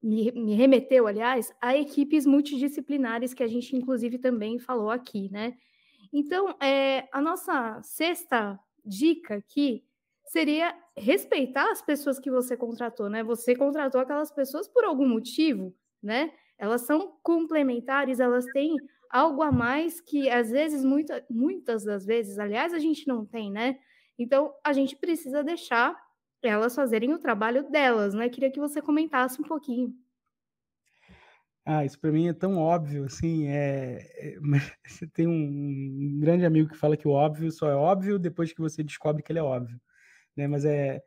Me, me remeteu, aliás, a equipes multidisciplinares que a gente, inclusive, também falou aqui, né? Então, é, a nossa sexta dica aqui seria respeitar as pessoas que você contratou, né? Você contratou aquelas pessoas por algum motivo, né? Elas são complementares, elas têm algo a mais que às vezes, muita, muitas das vezes, aliás, a gente não tem, né? Então a gente precisa deixar elas fazerem o trabalho delas, né? Queria que você comentasse um pouquinho. Ah, isso para mim é tão óbvio, assim, é... é você tem um grande amigo que fala que o óbvio só é óbvio depois que você descobre que ele é óbvio, né? Mas é...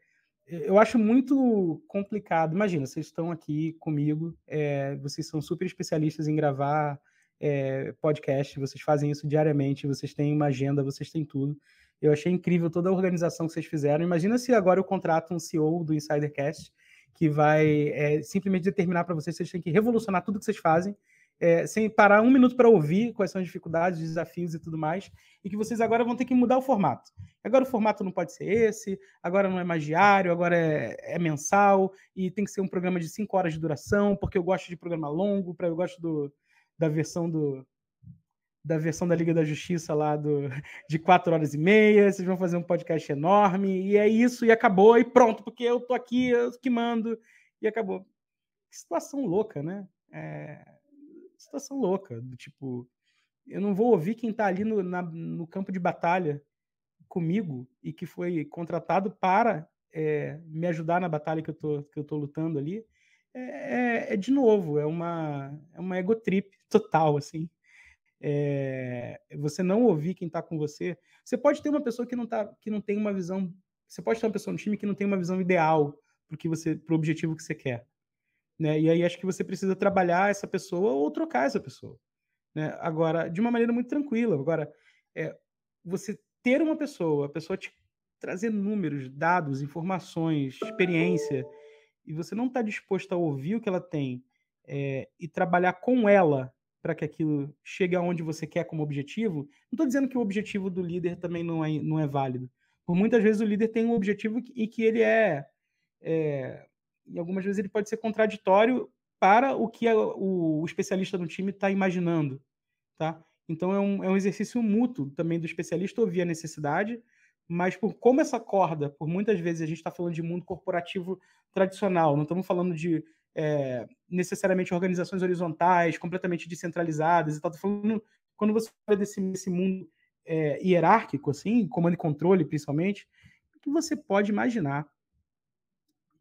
Eu acho muito complicado. Imagina, vocês estão aqui comigo, é... vocês são super especialistas em gravar é, podcast, vocês fazem isso diariamente, vocês têm uma agenda, vocês têm tudo. Eu achei incrível toda a organização que vocês fizeram. Imagina se agora eu contrato um CEO do Insidercast que vai é, simplesmente determinar para vocês, que vocês têm que revolucionar tudo que vocês fazem, é, sem parar um minuto para ouvir quais são as dificuldades, desafios e tudo mais, e que vocês agora vão ter que mudar o formato. Agora o formato não pode ser esse, agora não é mais diário, agora é, é mensal, e tem que ser um programa de cinco horas de duração, porque eu gosto de programa longo, para eu gosto do, da versão do da versão da Liga da Justiça lá do, de quatro horas e meia, vocês vão fazer um podcast enorme, e é isso, e acabou, e pronto, porque eu tô aqui, eu que mando, e acabou. Que situação louca, né? É, situação louca, do tipo, eu não vou ouvir quem tá ali no, na, no campo de batalha comigo e que foi contratado para é, me ajudar na batalha que eu tô, que eu tô lutando ali, é, é, é, de novo, é uma, é uma egotrip, total, assim. É, você não ouvir quem está com você. Você pode ter uma pessoa que não, tá, que não tem uma visão. Você pode ter uma pessoa no time que não tem uma visão ideal para o objetivo que você quer. Né? E aí acho que você precisa trabalhar essa pessoa ou trocar essa pessoa. Né? Agora, de uma maneira muito tranquila. Agora, é, você ter uma pessoa, a pessoa te trazer números, dados, informações, experiência, e você não está disposto a ouvir o que ela tem é, e trabalhar com ela para que aquilo chegue aonde você quer como objetivo, não estou dizendo que o objetivo do líder também não é, não é válido. Por muitas vezes o líder tem um objetivo e que ele é, é e algumas vezes ele pode ser contraditório para o que a, o, o, especialista do time está imaginando, tá? Então é um, é um exercício mútuo também do especialista ouvir a necessidade, mas por como essa corda, por muitas vezes a gente está falando de mundo corporativo tradicional, não estamos falando de é, necessariamente organizações horizontais, completamente descentralizadas e tal. Tô falando, quando você fala desse, desse mundo é, hierárquico, assim, comando e controle, principalmente, que você pode imaginar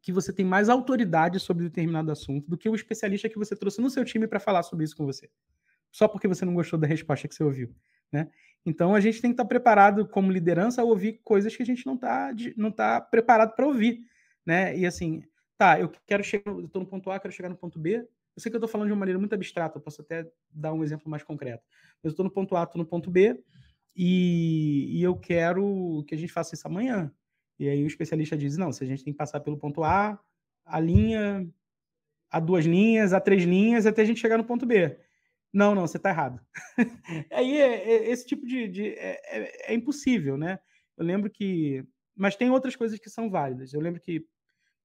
que você tem mais autoridade sobre determinado assunto do que o especialista que você trouxe no seu time para falar sobre isso com você, só porque você não gostou da resposta que você ouviu, né? Então a gente tem que estar tá preparado como liderança a ouvir coisas que a gente não está não tá preparado para ouvir, né? E assim tá, eu quero chegar, eu tô no ponto A, quero chegar no ponto B. Eu sei que eu tô falando de uma maneira muito abstrata, eu posso até dar um exemplo mais concreto. Mas eu tô no ponto A, tô no ponto B, e, e eu quero que a gente faça isso amanhã. E aí o especialista diz, não, se a gente tem que passar pelo ponto A, a linha, a duas linhas, a três linhas, até a gente chegar no ponto B. Não, não, você está errado. aí é, é, esse tipo de. de é, é, é impossível, né? Eu lembro que. Mas tem outras coisas que são válidas. Eu lembro que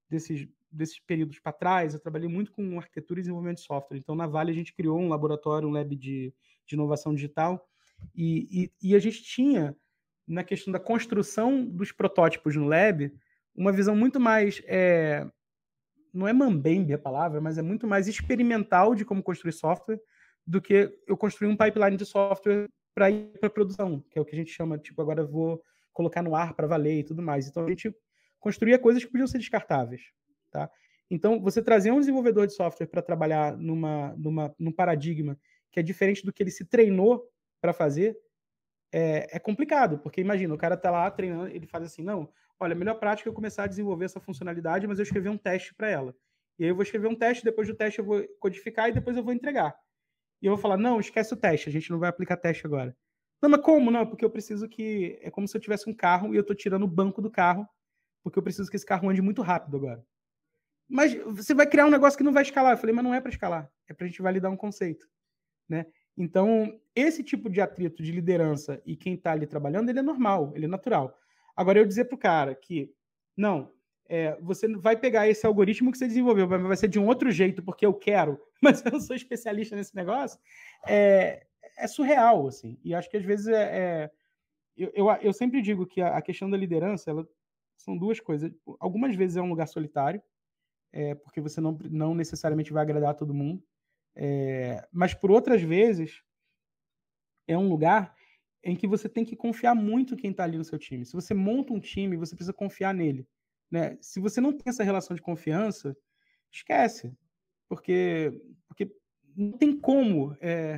desses desses períodos para trás, eu trabalhei muito com arquitetura e desenvolvimento de software. Então, na Vale, a gente criou um laboratório, um lab de, de inovação digital, e, e, e a gente tinha, na questão da construção dos protótipos no lab, uma visão muito mais. É, não é mambembe a palavra, mas é muito mais experimental de como construir software do que eu construir um pipeline de software para ir para produção, que é o que a gente chama, tipo, agora vou colocar no ar para valer e tudo mais. Então a gente construía coisas que podiam ser descartáveis. Tá? Então, você trazer um desenvolvedor de software para trabalhar numa, numa, num paradigma que é diferente do que ele se treinou para fazer, é, é, complicado, porque imagina, o cara está lá treinando, ele faz assim, não, olha, a melhor prática é eu começar a desenvolver essa funcionalidade, mas eu escrever um teste para ela. E aí eu vou escrever um teste, depois do teste eu vou codificar e depois eu vou entregar. E eu vou falar, não, esquece o teste, a gente não vai aplicar teste agora. Não, mas como? Não, porque eu preciso que... É como se eu tivesse um carro e eu estou tirando o banco do carro, porque eu preciso que esse carro ande muito rápido agora. Mas você vai criar um negócio que não vai escalar. Eu falei, mas não é para escalar, é para a gente validar um conceito, né? Então, esse tipo de atrito de liderança e quem está ali trabalhando, ele é normal, ele é natural. Agora, eu dizer para o cara que, não, é, você vai pegar esse algoritmo que você desenvolveu, mas vai ser de um outro jeito, porque eu quero, mas eu não sou especialista nesse negócio, é, é surreal, assim. E acho que às vezes é. é eu, eu, eu, sempre digo que a, a questão da liderança, ela, são duas coisas. Algumas vezes é um lugar solitário, é, porque você não, não necessariamente vai agradar a todo mundo. É, mas por outras vezes, é um lugar em que você tem que confiar muito quem está ali no seu time. Se você monta um time, você precisa confiar nele. Né? Se você não tem essa relação de confiança, esquece. Porque, porque não tem como. É,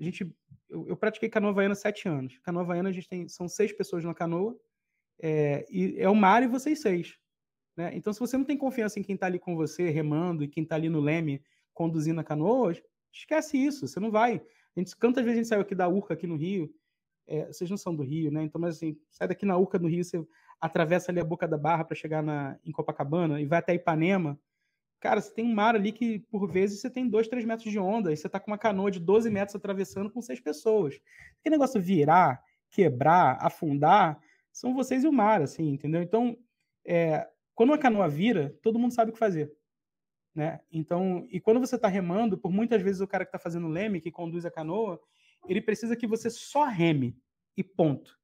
a gente, eu, eu pratiquei canoa havaiana sete anos. Canoa havaiana, a gente tem, são seis pessoas na canoa. É, e é o mar e vocês seis. Né? Então, se você não tem confiança em quem está ali com você, remando, e quem está ali no leme, conduzindo a canoa, esquece isso, você não vai. A gente, quantas vezes a gente saiu aqui da Urca, aqui no Rio, é, vocês não são do Rio, né? Então, mas assim, sai daqui na Urca, no Rio, você atravessa ali a Boca da Barra para chegar na, em Copacabana e vai até Ipanema, cara, você tem um mar ali que, por vezes, você tem dois três metros de onda, e você está com uma canoa de 12 metros atravessando com seis pessoas. Que negócio virar, quebrar, afundar, são vocês e o mar, assim, entendeu? Então, é, quando a canoa vira, todo mundo sabe o que fazer. Né? Então, e quando você está remando, por muitas vezes o cara que está fazendo leme, que conduz a canoa, ele precisa que você só reme e ponto.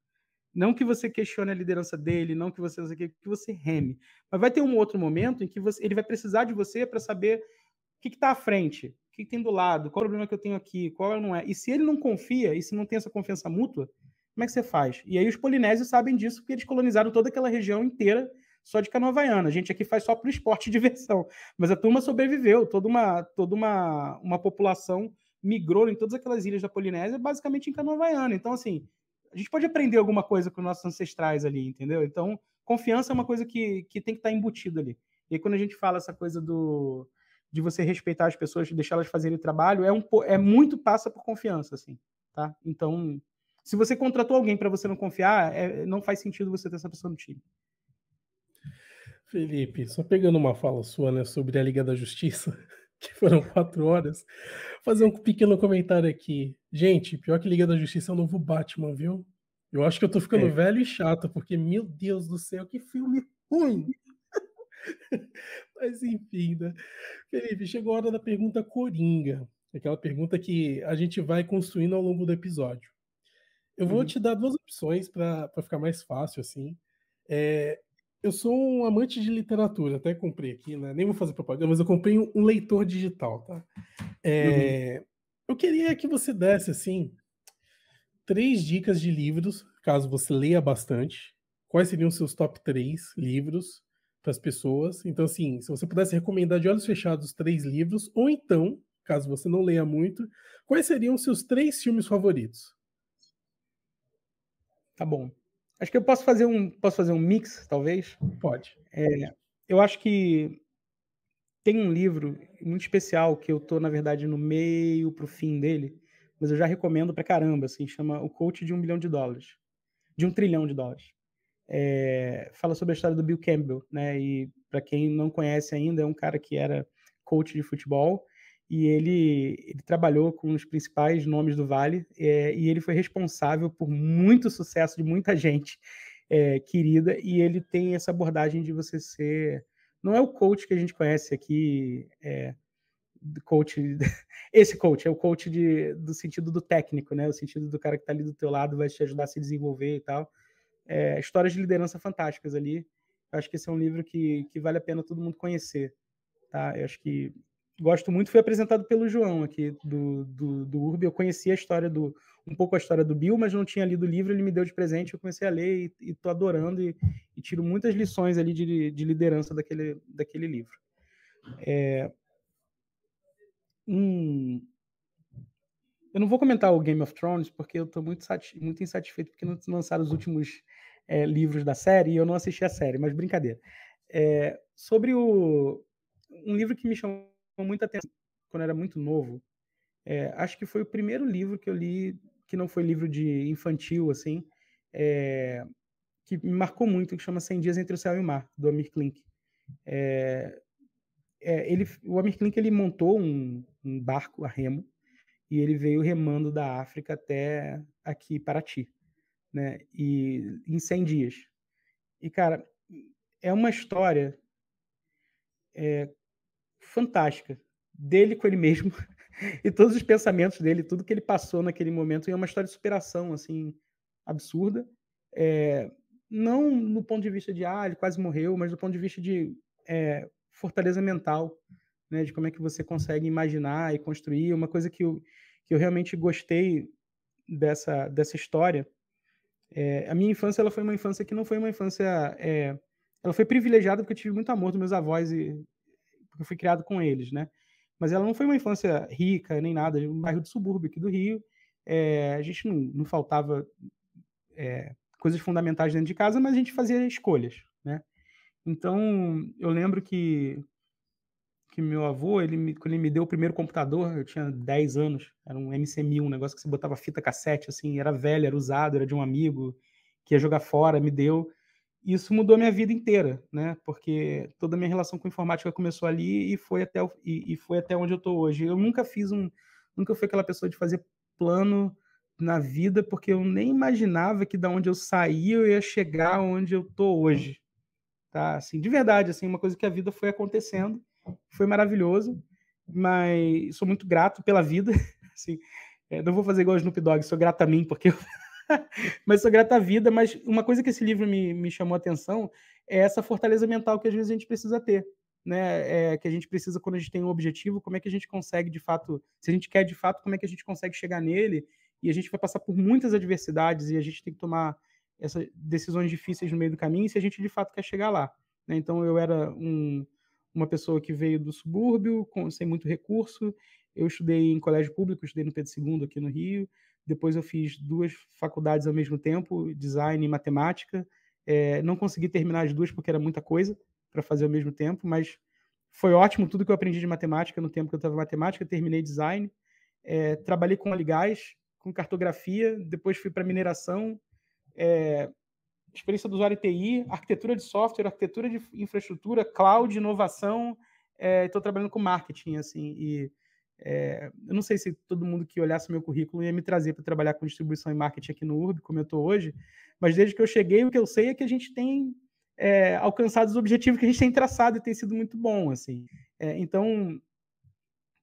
Não que você questione a liderança dele, não que você não sei que, você reme. Mas vai ter um outro momento em que você, ele vai precisar de você para saber o que está à frente, o que, que tem do lado, qual o problema que eu tenho aqui, qual é não é. E se ele não confia, e se não tem essa confiança mútua, como é que você faz? E aí os polinésios sabem disso, porque eles colonizaram toda aquela região inteira só de canoa havaiana. A gente aqui faz só para o esporte e diversão. Mas a turma sobreviveu, toda uma, toda uma, uma população migrou em todas aquelas ilhas da Polinésia, basicamente em canoa havaiana. Então, assim, a gente pode aprender alguma coisa com nossos ancestrais ali, entendeu? Então, confiança é uma coisa que, que tem que estar tá embutida ali. E aí, quando a gente fala essa coisa do de você respeitar as pessoas, deixar elas fazerem trabalho, é um é muito passa por confiança, assim, tá? Então, se você contratou alguém para você não confiar, é, não faz sentido você ter essa pessoa no time. Felipe, só pegando uma fala sua, né, sobre a Liga da Justiça, que foram quatro horas, fazer um pequeno comentário aqui. Gente, pior que Liga da Justiça é o novo Batman, viu? Eu acho que eu tô ficando é. velho e chato, porque, meu Deus do céu, que filme ruim! Mas enfim, né? Felipe, chegou a hora da pergunta coringa. Aquela pergunta que a gente vai construindo ao longo do episódio. Eu vou uhum. te dar duas opções para ficar mais fácil, assim. É, eu sou um amante de literatura, até comprei aqui, né? Nem vou fazer propaganda, mas eu comprei um, leitor digital, tá? Uhum. É, uhum. Eu queria que você desse, assim, três dicas de livros, caso você leia bastante. Quais seriam os seus top três livros para as pessoas? Então, assim, se você pudesse recomendar de olhos fechados três livros, ou então, caso você não leia muito, quais seriam os seus três filmes favoritos? Tá bom. Acho que eu posso fazer um, posso fazer um mix, talvez? Pode. É, eu acho que tem um livro muito especial que eu tô, na verdade, no meio para o fim dele, mas eu já recomendo para caramba, assim, chama O Coach de um Milhão de Dólares. De um trilhão de dólares. É, fala sobre a história do Bill Campbell, né? E para quem não conhece ainda, é um cara que era coach de futebol e ele, ele, trabalhou com os principais nomes do Vale é, e ele foi responsável por muito sucesso de muita gente é, querida e ele tem essa abordagem de você ser não é o coach que a gente conhece aqui é, coach esse coach é o coach de, do sentido do técnico né o sentido do cara que está ali do teu lado vai te ajudar a se desenvolver e tal é, histórias de liderança fantásticas ali eu acho que esse é um livro que, que vale a pena todo mundo conhecer tá eu acho que gosto muito foi apresentado pelo João aqui do, do, do Eu conheci a história do um pouco a história do Bill, mas não tinha lido o livro. Ele me deu de presente, eu comecei a ler e, estou adorando e, e, tiro muitas lições ali de, de liderança daquele, daquele livro. É, eu não vou comentar o Game of Thrones porque eu estou muito, muito insatisfeito porque não lançaram os últimos é, livros da série e eu não assisti a série, mas brincadeira. É, sobre o um livro que me chamou muita atenção quando era muito novo. É, acho que foi o primeiro livro que eu li, que não foi livro de infantil, assim, é, que me marcou muito, que chama 100 Dias Entre o Céu e o Mar, do Amir Klink. É, é, ele, o Amir Klink ele montou um, um, barco a remo e ele veio remando da África até aqui, Paraty, né? E em 100 dias. E, cara, é uma história é, fantástica dele com ele mesmo e todos os pensamentos dele, tudo que ele passou naquele momento. E é uma história de superação, assim, absurda. É, não no ponto de vista de, ah, ele quase morreu, mas do ponto de vista de é, fortaleza mental, né? De como é que você consegue imaginar e construir. Uma coisa que eu, que eu realmente gostei dessa, dessa história. É, a minha infância ela foi uma infância que não foi uma infância. É, ela foi privilegiada porque eu tive muito amor dos meus avós e porque eu fui criado com eles, né? Mas ela não foi uma infância rica nem nada, um bairro de subúrbio aqui do Rio. É, a gente não, não faltava é, coisas fundamentais dentro de casa, mas a gente fazia escolhas, né? Então, eu lembro que que meu avô, ele me, quando ele me deu o primeiro computador, eu tinha 10 anos, era um MC1000, um negócio que você botava fita cassete, assim, era velho, era usado, era de um amigo, que ia jogar fora, me deu isso mudou minha vida inteira, né? Porque toda a minha relação com informática começou ali e foi até, o, e, e, foi até onde eu estou hoje. Eu nunca fiz um. Nunca fui aquela pessoa de fazer plano na vida, porque eu nem imaginava que da onde eu saí eu ia chegar onde eu estou hoje. Tá? Assim, de verdade, assim, uma coisa que a vida foi acontecendo, foi maravilhoso, mas sou muito grato pela vida. Assim, eh, não vou fazer igual o Snoop Dogg, sou grato a mim, porque eu mas sou grata à vida. Mas uma coisa que esse livro me, me chamou a atenção é essa fortaleza mental que às vezes a gente precisa ter. Né, é, que a gente precisa quando a gente tem um objetivo, como é que a gente consegue de fato, se a gente quer de fato, como é que a gente consegue chegar nele? E a gente vai passar por muitas adversidades e a gente tem que tomar essas decisões difíceis no meio do caminho se a gente de fato quer chegar lá. Né? Então eu era um, uma pessoa que veio do subúrbio, com, sem muito recurso, eu estudei em colégio público, estudei no Pedro II aqui no Rio, depois eu fiz duas faculdades ao mesmo tempo, design e matemática. É, não consegui terminar as duas porque era muita coisa para fazer ao mesmo tempo, mas foi ótimo tudo que eu aprendi de matemática no tempo que eu estava em matemática. Terminei design, é, trabalhei com aligás, com cartografia, depois fui para mineração, é, experiência do usuário TI, arquitetura de software, arquitetura de infraestrutura, cloud, inovação. Estou é, trabalhando com marketing, assim, e é, eu não sei se todo mundo que olhasse meu currículo ia me trazer para trabalhar com distribuição e marketing aqui no URB, como eu estou hoje, mas desde que eu cheguei, o que eu sei é que a gente tem é, alcançado os objetivos que a gente tem traçado e tem sido muito bom. assim. É, então,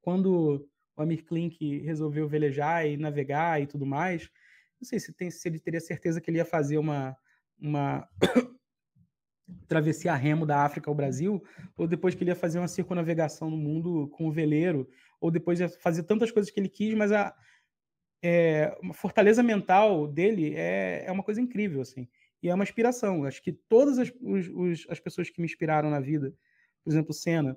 quando o Amir Klink resolveu velejar e navegar e tudo mais, não sei se, tem, se ele teria certeza que ele ia fazer uma, uma travessia remo da África ao Brasil, ou depois que ele ia fazer uma circunavegação no mundo com o veleiro, ou depois ia fazer tantas coisas que ele quis, mas a, é, a fortaleza mental dele é, é uma coisa incrível, assim. E é uma inspiração. Acho que todas as, os, os, as pessoas que me inspiraram na vida, por exemplo, Senna,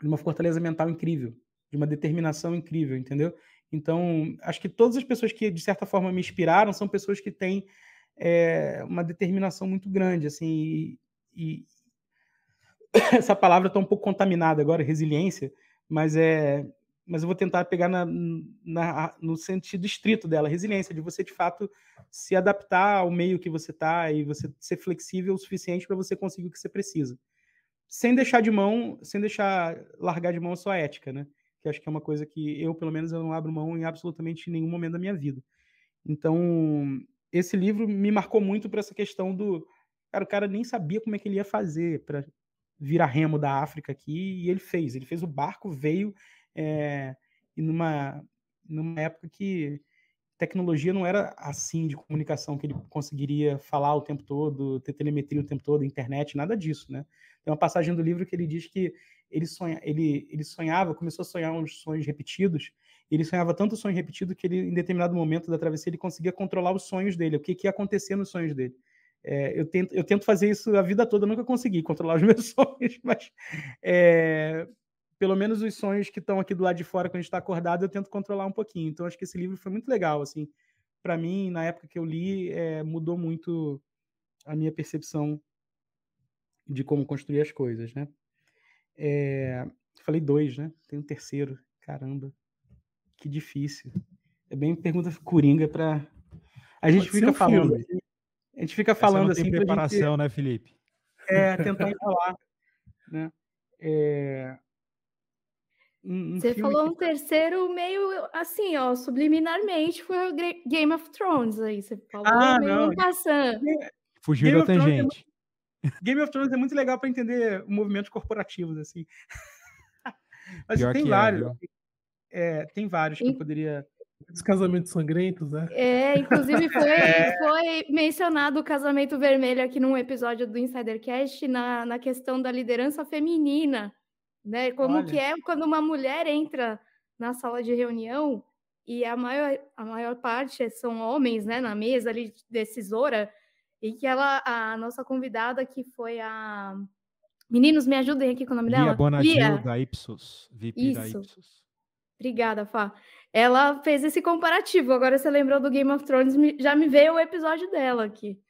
de uma fortaleza mental incrível, de uma determinação incrível, entendeu? Então, acho que todas as pessoas que, de certa forma, me inspiraram são pessoas que têm é, uma determinação muito grande, assim, e, e... essa palavra está um pouco contaminada agora, resiliência, mas é, mas eu vou tentar pegar na, na, no sentido estrito dela, resiliência, de você de fato se adaptar ao meio que você está e você ser flexível o suficiente para você conseguir o que você precisa, sem deixar de mão, sem deixar largar de mão a sua ética, né? Que acho que é uma coisa que eu, pelo menos, eu não abro mão em absolutamente nenhum momento da minha vida. Então, esse livro me marcou muito para essa questão do cara, o cara nem sabia como é que ele ia fazer para vira-remo da África aqui, e ele fez. Ele fez o barco, veio é, numa, numa época que tecnologia não era assim de comunicação que ele conseguiria falar o tempo todo, ter telemetria o tempo todo, internet, nada disso, né? Tem uma passagem do livro que ele diz que ele, sonha, ele, ele sonhava, começou a sonhar uns sonhos repetidos, ele sonhava tanto sonho repetido que ele, em determinado momento da travessia ele conseguia controlar os sonhos dele, o que, que ia acontecer nos sonhos dele. É, eu, tento, eu tento fazer isso a vida toda, nunca consegui controlar os meus sonhos, mas é, pelo menos os sonhos que estão aqui do lado de fora quando a gente está acordado, eu tento controlar um pouquinho. Então, acho que esse livro foi muito legal, assim. Para mim, na época que eu li, é, mudou muito a minha percepção de como construir as coisas, né? É, falei dois, né? Tem um terceiro. Caramba, que difícil. É bem pergunta coringa para a gente Pode fica um falando. Filme gente fica falando assim. preparação, gente, né, Felipe? É, tentar falar. Né? É, um, um Você falou que... um terceiro meio assim, ó, subliminarmente foi o Game of Thrones aí. Você falou ah, meio não. passando. Fugiu da é tangente. É Game of Thrones é muito legal para entender movimentos corporativos, assim. Mas Pior tem é, vários. É, tem vários que eu poderia os casamentos sangrentos, né? É, inclusive foi, é. foi mencionado o casamento vermelho aqui num episódio do Insidercast na, na questão da liderança feminina, né? Como Olha. que é quando uma mulher entra na sala de reunião e a maior, a maior parte são homens, né, na mesa ali decisora, e que ela, a nossa convidada que foi a... Meninos, me ajudem aqui com o nome Lia dela. Bonadil, Lia Bonadil, da Ipsos. VIP Isso. da Ipsos. Obrigada, Fá ela fez esse comparativo. Agora você lembrou do Game of Thrones, já me veio o episódio dela aqui.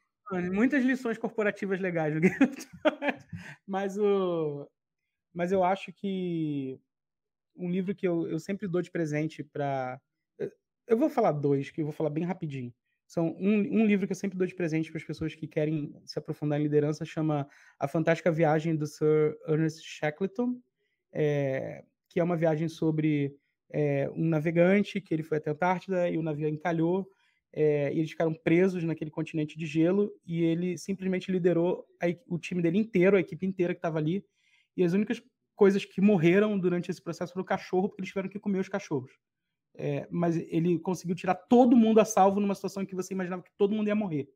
Muitas lições corporativas legais do Game of Thrones. Mas, o... Mas eu acho que um livro que eu, eu sempre dou de presente para. Eh, eu vou falar dois, que eu vou falar bem rapidinho. São um, um livro que eu sempre dou de presente para as pessoas que querem se aprofundar em liderança, chama A Fantástica Viagem do Sir Ernest Shackleton, é... que é uma viagem sobre é, um navegante que ele foi até a Antártida e o navio encalhou. É, e eles ficaram presos naquele continente de gelo e ele simplesmente liderou a, o time dele inteiro, a equipe inteira que estava ali. E as únicas coisas que morreram durante esse processo foram o cachorro, porque eles tiveram que comer os cachorros. É, mas ele conseguiu tirar todo mundo a salvo numa situação em que você imaginava que todo mundo ia morrer.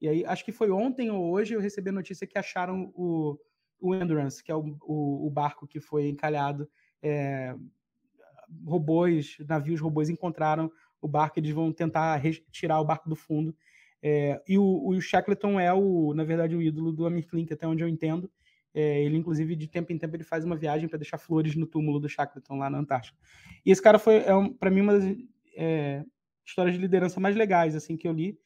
E aí, acho que foi ontem ou hoje, eu recebi a notícia que acharam o, o Endurance, que é o, o, o barco que foi encalhado é, robôs, navios robôs encontraram o barco, eles vão tentar tirar o barco do fundo. É, e o, o, Shackleton é, o, na verdade, o ídolo do Amir Klink, até onde eu entendo. É, ele, inclusive, de tempo em tempo, ele faz uma viagem para deixar flores no túmulo do Shackleton lá na Antártica. E esse cara foi, é, um, para mim, uma das é, histórias de liderança mais legais assim que eu li.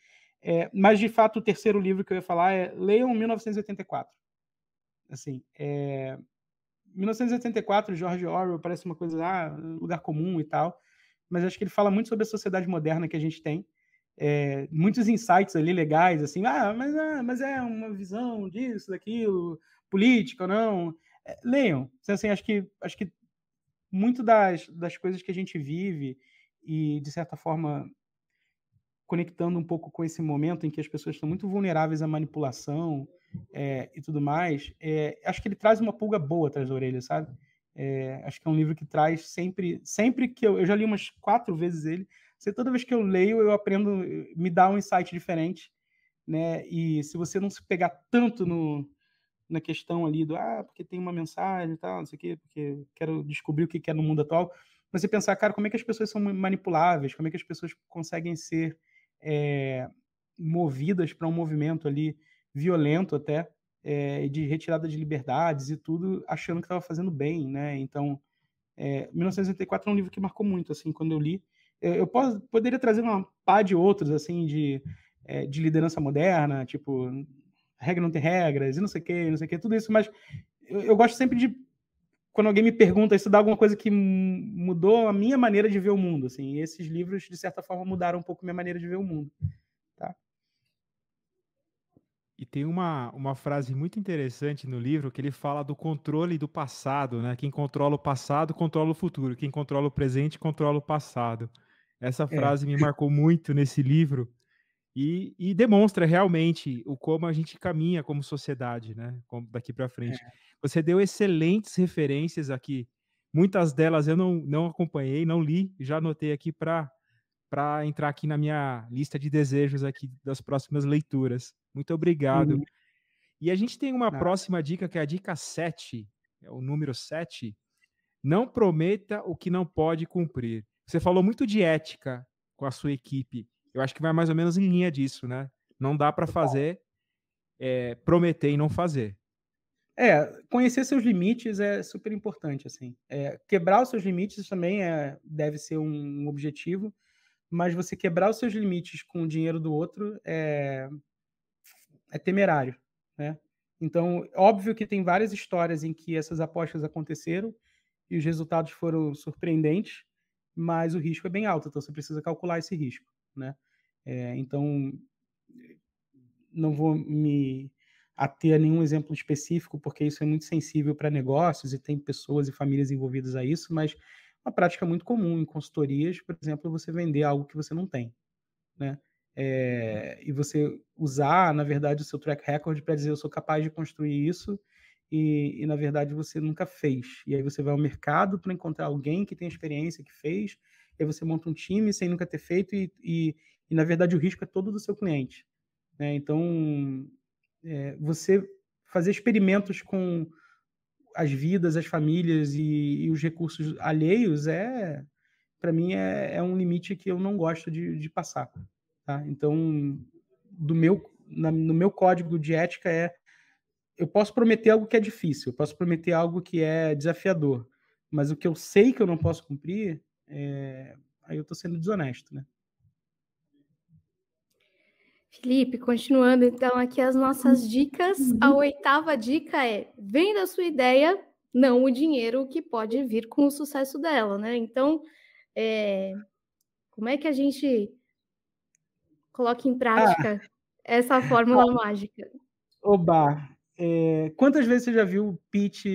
É, mas, de fato, o terceiro livro que eu ia falar é Leiam 1984. Assim, é, 1984, George Orwell, parece uma coisa, ah, lugar comum e tal, mas acho que ele fala muito sobre a sociedade moderna que a gente tem. É, muitos insights ali legais, assim, ah, mas, ah, mas é uma visão disso, daquilo, política ou não. É, leiam. Então, assim, acho que, acho que muito das, das coisas que a gente vive e, de certa forma, conectando um pouco com esse momento em que as pessoas estão muito vulneráveis à manipulação é, e tudo mais, é, acho que ele traz uma pulga boa atrás da orelha, sabe? É, acho que é um livro que traz sempre, sempre que eu, eu já li umas quatro vezes ele, você toda vez que eu leio eu aprendo, me dá um insight diferente, né? E se você não se pegar tanto no, na questão ali do ah, porque tem uma mensagem e tal, não sei o quê, porque quero descobrir o que é no mundo atual, mas você pensar, cara, como é que as pessoas são manipuláveis, como é que as pessoas conseguem ser é, movidas para um movimento ali violento até, é, de retirada de liberdades e tudo, achando que estava fazendo bem, né? Então, é, eh, 1984 é um livro que marcou muito, assim, quando eu li. Eu posso, poderia trazer uma pá de outros, assim, de, é, de liderança moderna, tipo, regra não tem regras, e não sei o que, não sei o que, tudo isso, mas eu, eu gosto sempre de quando alguém me pergunta isso dá alguma coisa que mudou a minha maneira de ver o mundo, assim. esses livros de certa forma mudaram um pouco minha maneira de ver o mundo, tá? E tem uma, uma frase muito interessante no livro que ele fala do controle do passado, né? Quem controla o passado controla o futuro, quem controla o presente controla o passado. Essa é. frase é. me marcou muito nesse livro e, e, demonstra realmente o como a gente caminha como sociedade, né? Como daqui para é. frente. É. Você deu excelentes referências aqui. Muitas delas eu não, não acompanhei, não li, já anotei aqui para para entrar aqui na minha lista de desejos aqui das próximas leituras. Muito obrigado. Uhum. E a gente tem uma ah. próxima dica que é a dica 7, é o número 7. Não prometa o que não pode cumprir. Você falou muito de ética com a sua equipe. Eu acho que vai mais ou menos em linha disso, né? Não dá para tá fazer, é, prometer e não fazer. É, conhecer seus limites é super importante, assim. É, quebrar os seus limites também é, deve ser um, objetivo, mas você quebrar os seus limites com o dinheiro do outro é, é temerário, né? Então, óbvio que tem várias histórias em que essas apostas aconteceram e os resultados foram surpreendentes, mas o risco é bem alto, então você precisa calcular esse risco né? É, então, não vou me ater a nenhum exemplo específico, porque isso é muito sensível para negócios e tem pessoas e famílias envolvidas a isso, mas uma prática muito comum em consultorias, por exemplo, é você vender algo que você não tem, né? É, uhum. e você usar, na verdade, o seu track record para dizer eu sou capaz de construir isso e, e, na verdade, você nunca fez. E aí você vai ao mercado para encontrar alguém que tem experiência, que fez, aí você monta um time sem nunca ter feito, e, e, e na verdade o risco é todo do seu cliente. Né? Então, é, você fazer experimentos com as vidas, as famílias e, e os recursos alheios é, para mim, é, é, um limite que eu não gosto de, de passar. Tá? Então, do meu, na, no meu código de ética é eu posso prometer algo que é difícil, eu posso prometer algo que é desafiador, mas o que eu sei que eu não posso cumprir, é, aí eu estou sendo desonesto, né? Felipe, continuando então aqui as nossas uhum. dicas. A uhum. oitava dica é: venda a sua ideia, não o dinheiro que pode vir com o sucesso dela, né? Então, é, como é que a gente coloca em prática ah. essa fórmula mágica? Oba! É, quantas vezes você já viu o pitch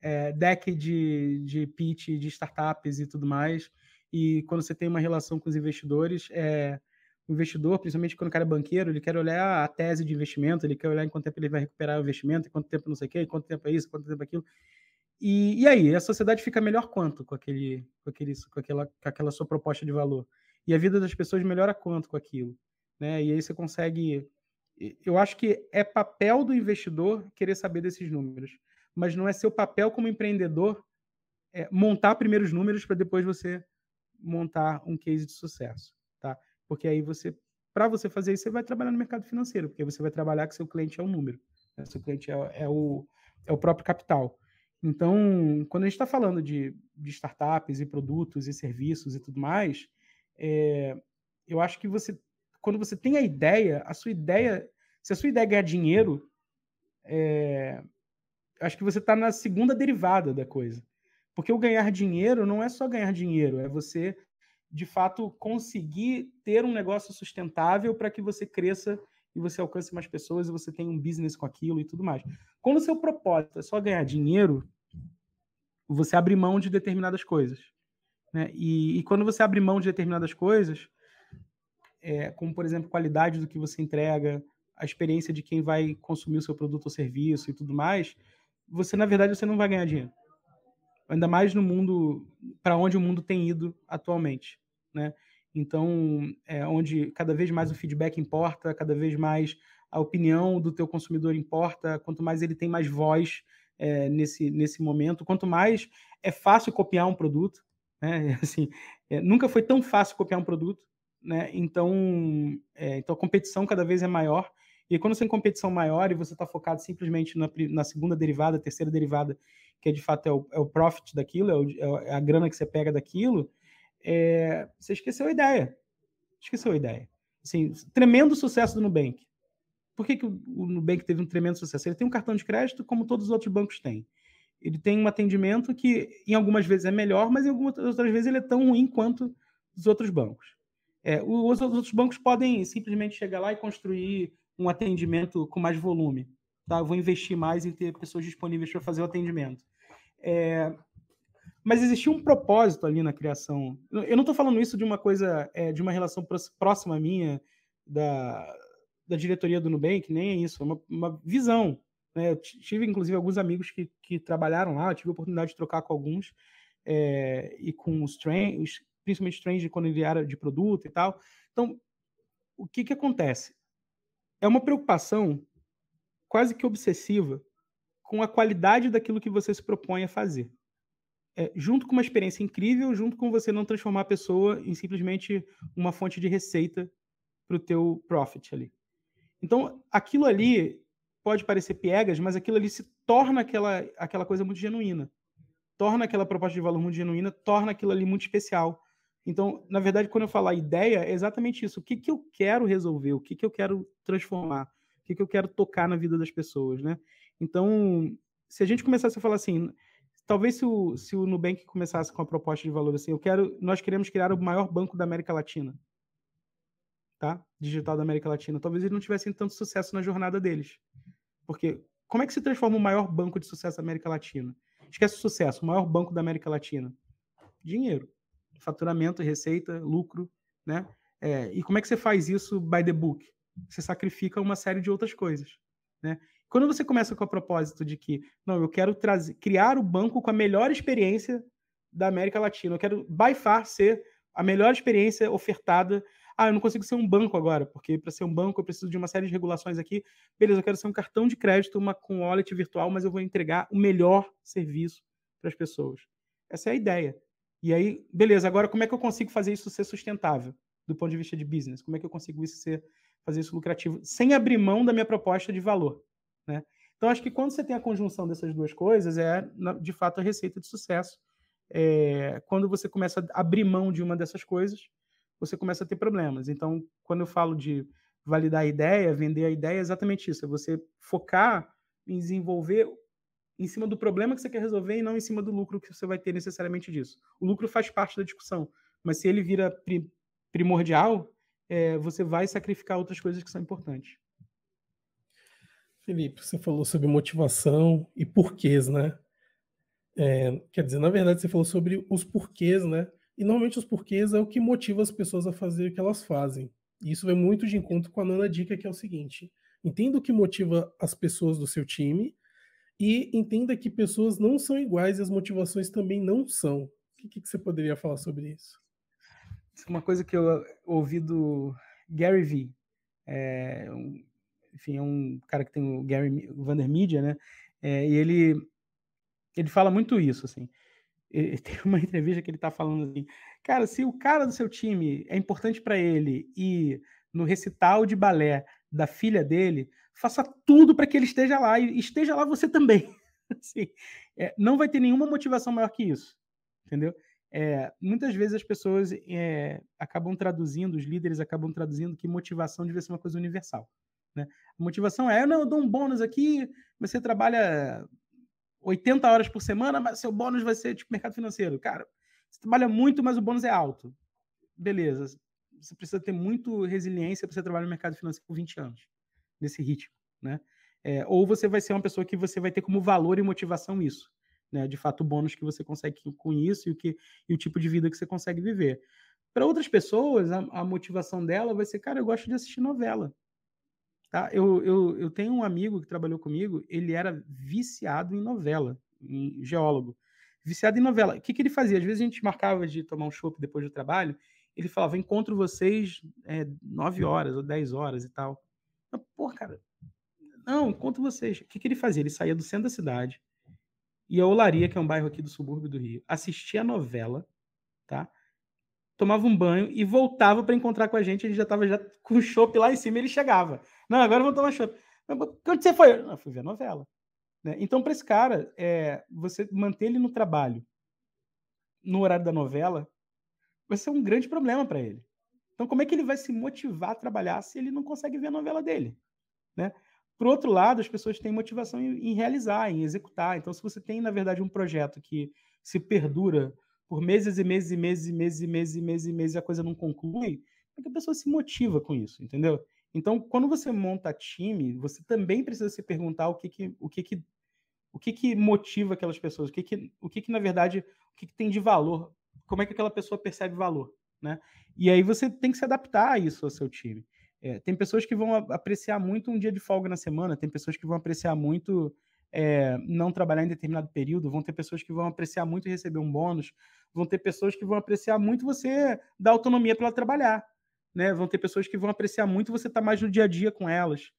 é, deck de, de pitch de startups e tudo mais. E quando você tem uma relação com os investidores, é, o investidor, principalmente quando o cara é banqueiro, ele quer olhar a tese de investimento, ele quer olhar em quanto tempo ele vai recuperar o investimento, em quanto tempo não sei o quê, em quanto tempo é isso, quanto tempo é aquilo. E, e aí, a sociedade fica melhor quanto com, aquele, com, aquele, com, aquela, com aquela sua proposta de valor? E a vida das pessoas melhora quanto com aquilo? Né? E aí você consegue. Eu acho que é papel do investidor querer saber desses números mas não é seu papel como empreendedor é, montar primeiros números para depois você montar um case de sucesso, tá? Porque aí você, para você fazer isso, você vai trabalhar no mercado financeiro, porque você vai trabalhar que seu cliente é o número, né? seu cliente é, é, o, é o próprio capital. Então, quando a gente está falando de, de startups e produtos e serviços e tudo mais, é, eu acho que você, quando você tem a ideia, a sua ideia, se a sua ideia é ganhar dinheiro, é, acho que você está na segunda derivada da coisa. Porque o ganhar dinheiro não é só ganhar dinheiro, é você, de fato, conseguir ter um negócio sustentável para que você cresça e você alcance mais pessoas e você tenha um business com aquilo e tudo mais. Quando o seu propósito é só ganhar dinheiro, você abre mão de determinadas coisas. Né? E, e quando você abre mão de determinadas coisas, é, como, por exemplo, qualidade do que você entrega, a experiência de quem vai consumir o seu produto ou serviço e tudo mais, você na verdade você não vai ganhar dinheiro. Ainda mais no mundo para onde o mundo tem ido atualmente, né? Então, é onde cada vez mais o feedback importa, cada vez mais a opinião do teu consumidor importa, quanto mais ele tem mais voz é, nesse, nesse momento, quanto mais é fácil copiar um produto, né? Assim, é, nunca foi tão fácil copiar um produto, né? Então, é, então a competição cada vez é maior e quando você tem é competição maior e você está focado simplesmente na, na, segunda derivada, terceira derivada, que é, de fato é o, é o profit daquilo, é, é, o, é, a grana que você pega daquilo, é, você esqueceu a ideia. Esqueceu a ideia. Assim, tremendo sucesso do Nubank. Por que, que o, o Nubank teve um tremendo sucesso? Ele tem um cartão de crédito como todos os outros bancos têm. Ele tem um atendimento que, em algumas vezes, é melhor, mas em algumas outras vezes ele é tão ruim quanto os outros bancos. É, os outros bancos podem simplesmente chegar lá e construir um atendimento com mais volume. Tá? vou investir mais em ter pessoas disponíveis para fazer o atendimento. É... Mas existia um propósito ali na criação. Eu não estou falando isso de uma coisa, é, de uma relação próxima minha da, da diretoria do Nubank, nem é isso, é uma, uma visão. Né? Eu tive, inclusive, alguns amigos que, que trabalharam lá, tive a oportunidade de trocar com alguns, é, e com os trends, principalmente trends quando ele era de produto e tal. Então, o que, que acontece? é uma preocupação quase que obsessiva com a qualidade daquilo que você se propõe a fazer. É, junto com uma experiência incrível, junto com você não transformar a pessoa em simplesmente uma fonte de receita para o teu profit ali. Então, aquilo ali pode parecer piegas, mas aquilo ali se torna aquela, aquela coisa muito genuína. Torna aquela proposta de valor muito genuína, torna aquilo ali muito especial. Então, na verdade, quando eu falar ideia, é exatamente isso. O que, que eu quero resolver? O que, que eu quero transformar? O que, que eu quero tocar na vida das pessoas, né? Então, se a gente começasse a falar assim, talvez se o, se o Nubank começasse com a proposta de valor assim, eu quero, nós queremos criar o maior banco da América Latina, tá? Digital da América Latina. Talvez eles não tivessem tanto sucesso na jornada deles. Porque como é que se transforma o maior banco de sucesso da América Latina? Esquece o sucesso, o maior banco da América Latina. Dinheiro faturamento, receita, lucro, né? É, e como é que você faz isso by the book? Você sacrifica uma série de outras coisas, né? Quando você começa com o propósito de que, não, eu quero trazer, criar o banco com a melhor experiência da América Latina, eu quero by far ser a melhor experiência ofertada. Ah, eu não consigo ser um banco agora, porque para ser um banco eu preciso de uma série de regulações aqui. Beleza, eu quero ser um cartão de crédito, uma com wallet virtual, mas eu vou entregar o melhor serviço para as pessoas. Essa é a ideia. E aí, beleza, agora como é que eu consigo fazer isso ser sustentável do ponto de vista de business? Como é que eu consigo isso ser, fazer isso lucrativo sem abrir mão da minha proposta de valor? Né? Então, acho que quando você tem a conjunção dessas duas coisas, é de fato a receita de sucesso. É, quando você começa a abrir mão de uma dessas coisas, você começa a ter problemas. Então, quando eu falo de validar a ideia, vender a ideia, é exatamente isso: é você focar em desenvolver em cima do problema que você quer resolver e não em cima do lucro que você vai ter necessariamente disso. O lucro faz parte da discussão, mas se ele vira pri primordial, é, você vai sacrificar outras coisas que são importantes. Felipe, você falou sobre motivação e porquês, né? É, quer dizer, na verdade, você falou sobre os porquês, né? E normalmente os porquês é o que motiva as pessoas a fazer o que elas fazem. E isso vai muito de encontro com a nona dica, que é o seguinte: entenda o que motiva as pessoas do seu time e entenda que pessoas não são iguais e as motivações também não são. O que, que, você poderia falar sobre isso? Uma coisa que eu ouvi do Gary Vee, é, um, enfim, é um cara que tem o Gary o Vandermedia, né? É, e ele, ele fala muito isso, assim. Ele, tem uma entrevista que ele tá falando assim, cara, se o cara do seu time é importante para ele e no recital de balé da filha dele, faça tudo para que ele esteja lá e esteja lá você também. Assim, é, não vai ter nenhuma motivação maior que isso, entendeu? É, muitas vezes as pessoas é, acabam traduzindo, os líderes acabam traduzindo que motivação deve ser uma coisa universal. Né? A motivação é, eu ah, não, eu dou um bônus aqui, você trabalha 80 horas por semana, mas seu bônus vai ser tipo mercado financeiro. Cara, você trabalha muito, mas o bônus é alto. Beleza. Você precisa ter muito resiliência para você trabalhar no mercado financeiro por 20 anos nesse ritmo, né? É, ou você vai ser uma pessoa que você vai ter como valor e motivação isso, né? De fato, o bônus que você consegue com isso e o, que, e o tipo de vida que você consegue viver. Para outras pessoas, a, a, motivação dela vai ser, cara, eu gosto de assistir novela. Tá? Eu, eu, eu tenho um amigo que trabalhou comigo, ele era viciado em novela, em geólogo. Viciado em novela. O que, que ele fazia? Às vezes a gente marcava de tomar um chope depois do trabalho, ele falava, encontro vocês é, 9 horas ou 10 horas e tal. Pô, cara, não, conta vocês. O que, que ele fazia? Ele saía do centro da cidade, ia a Olaria, que é um bairro aqui do subúrbio do Rio, assistia a novela, tá? Tomava um banho e voltava para encontrar com a gente. Ele já tava já com chopp lá em cima, ele chegava. Não, agora vamos tomar chopp. Onde você foi? Eu fui ver a novela. Né? Então, para esse cara, é, você manter ele no trabalho, no horário da novela, vai ser um grande problema para ele. Então, como é que ele vai se motivar a trabalhar se ele não consegue ver a novela dele? Né? Por outro lado, as pessoas têm motivação em, em realizar, em executar. Então, se você tem, na verdade, um projeto que se perdura por meses e meses e meses e meses e meses e meses e meses e a coisa não conclui, é que a pessoa se motiva com isso, entendeu? Então, quando você monta time, você também precisa se perguntar o que que, o que, que, o que, que motiva aquelas pessoas, o que que, o que que na verdade, o que, que tem de valor, como é que aquela pessoa percebe valor, né? E aí você tem que se adaptar a isso ao seu time. É, tem pessoas que vão apreciar muito um dia de folga na semana, tem pessoas que vão apreciar muito é, não trabalhar em determinado período, vão ter pessoas que vão apreciar muito receber um bônus, vão ter pessoas que vão apreciar muito você dar autonomia para ela trabalhar, né? Vão ter pessoas que vão apreciar muito você estar tá mais no dia a dia com elas.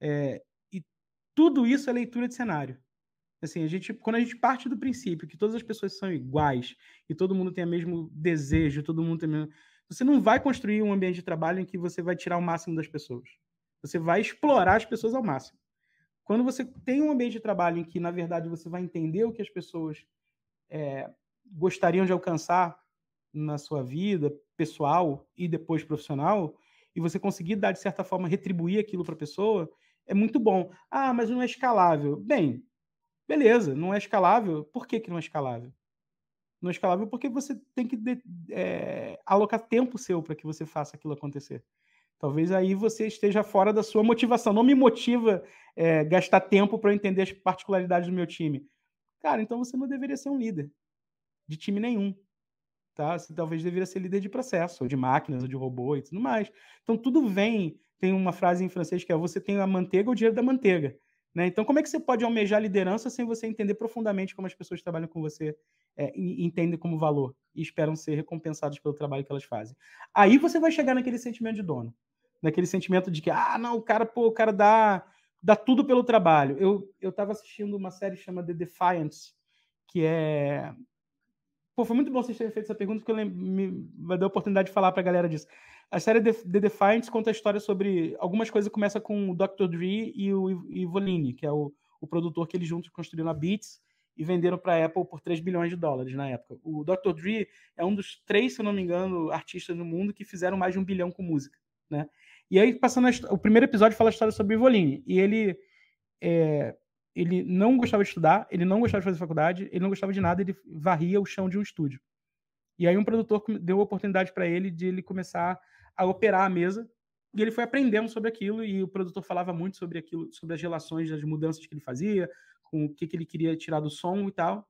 É, e tudo isso é leitura de cenário. Assim, a gente, quando a gente parte do princípio que todas as pessoas são iguais e todo mundo tem o mesmo desejo, todo mundo tem o mesmo você não vai construir um ambiente de trabalho em que você vai tirar o máximo das pessoas. Você vai explorar as pessoas ao máximo. Quando você tem um ambiente de trabalho em que, na verdade, você vai entender o que as pessoas é, gostariam de alcançar na sua vida pessoal e depois profissional, e você conseguir dar, de certa forma, retribuir aquilo para a pessoa, é muito bom. Ah, mas não é escalável. Bem, beleza, não é escalável. Por que, que não é escalável? no é escalável porque você tem que de, é, alocar tempo seu para que você faça aquilo acontecer. Talvez aí você esteja fora da sua motivação. Não me motiva é, gastar tempo para entender as particularidades do meu time. Cara, então você não deveria ser um líder de time nenhum. Tá? Você talvez deveria ser líder de processo, ou de máquinas, ou de robô e tudo mais. Então tudo vem. Tem uma frase em francês que é: você tem a manteiga ou o dinheiro da manteiga. Né? Então, como é que você pode almejar liderança sem você entender profundamente como as pessoas trabalham com você, é, entendem como valor e esperam ser recompensadas pelo trabalho que elas fazem? Aí você vai chegar naquele sentimento de dono, naquele sentimento de que, ah, não, o cara, pô, o cara dá, dá tudo pelo trabalho. Eu estava assistindo uma série chamada The Defiance, que é. Pô, foi muito bom vocês terem feito essa pergunta, porque eu lembro, me, me deu a oportunidade de falar para a galera disso. A série The, Defiant conta a história sobre. Algumas coisas começa com o Dr. Dre e o Ivolini, que é o, o produtor que eles juntos construíram a Beats e venderam para a Apple por 3 bilhões de dólares na época. O Dr. Dre é um dos três, se não me engano, artistas no mundo que fizeram mais de um bilhão com música. Né? E aí, passando a, o primeiro episódio fala a história sobre o Ivolini. E ele, é, ele não gostava de estudar, ele não gostava de fazer faculdade, ele não gostava de nada, ele varria o chão de um estúdio. E aí um produtor deu a oportunidade para ele de ele começar a operar a mesa. E ele foi aprendendo sobre aquilo e o produtor falava muito sobre aquilo, sobre as relações, as mudanças que ele fazia, com o que, que ele queria tirar do som e tal.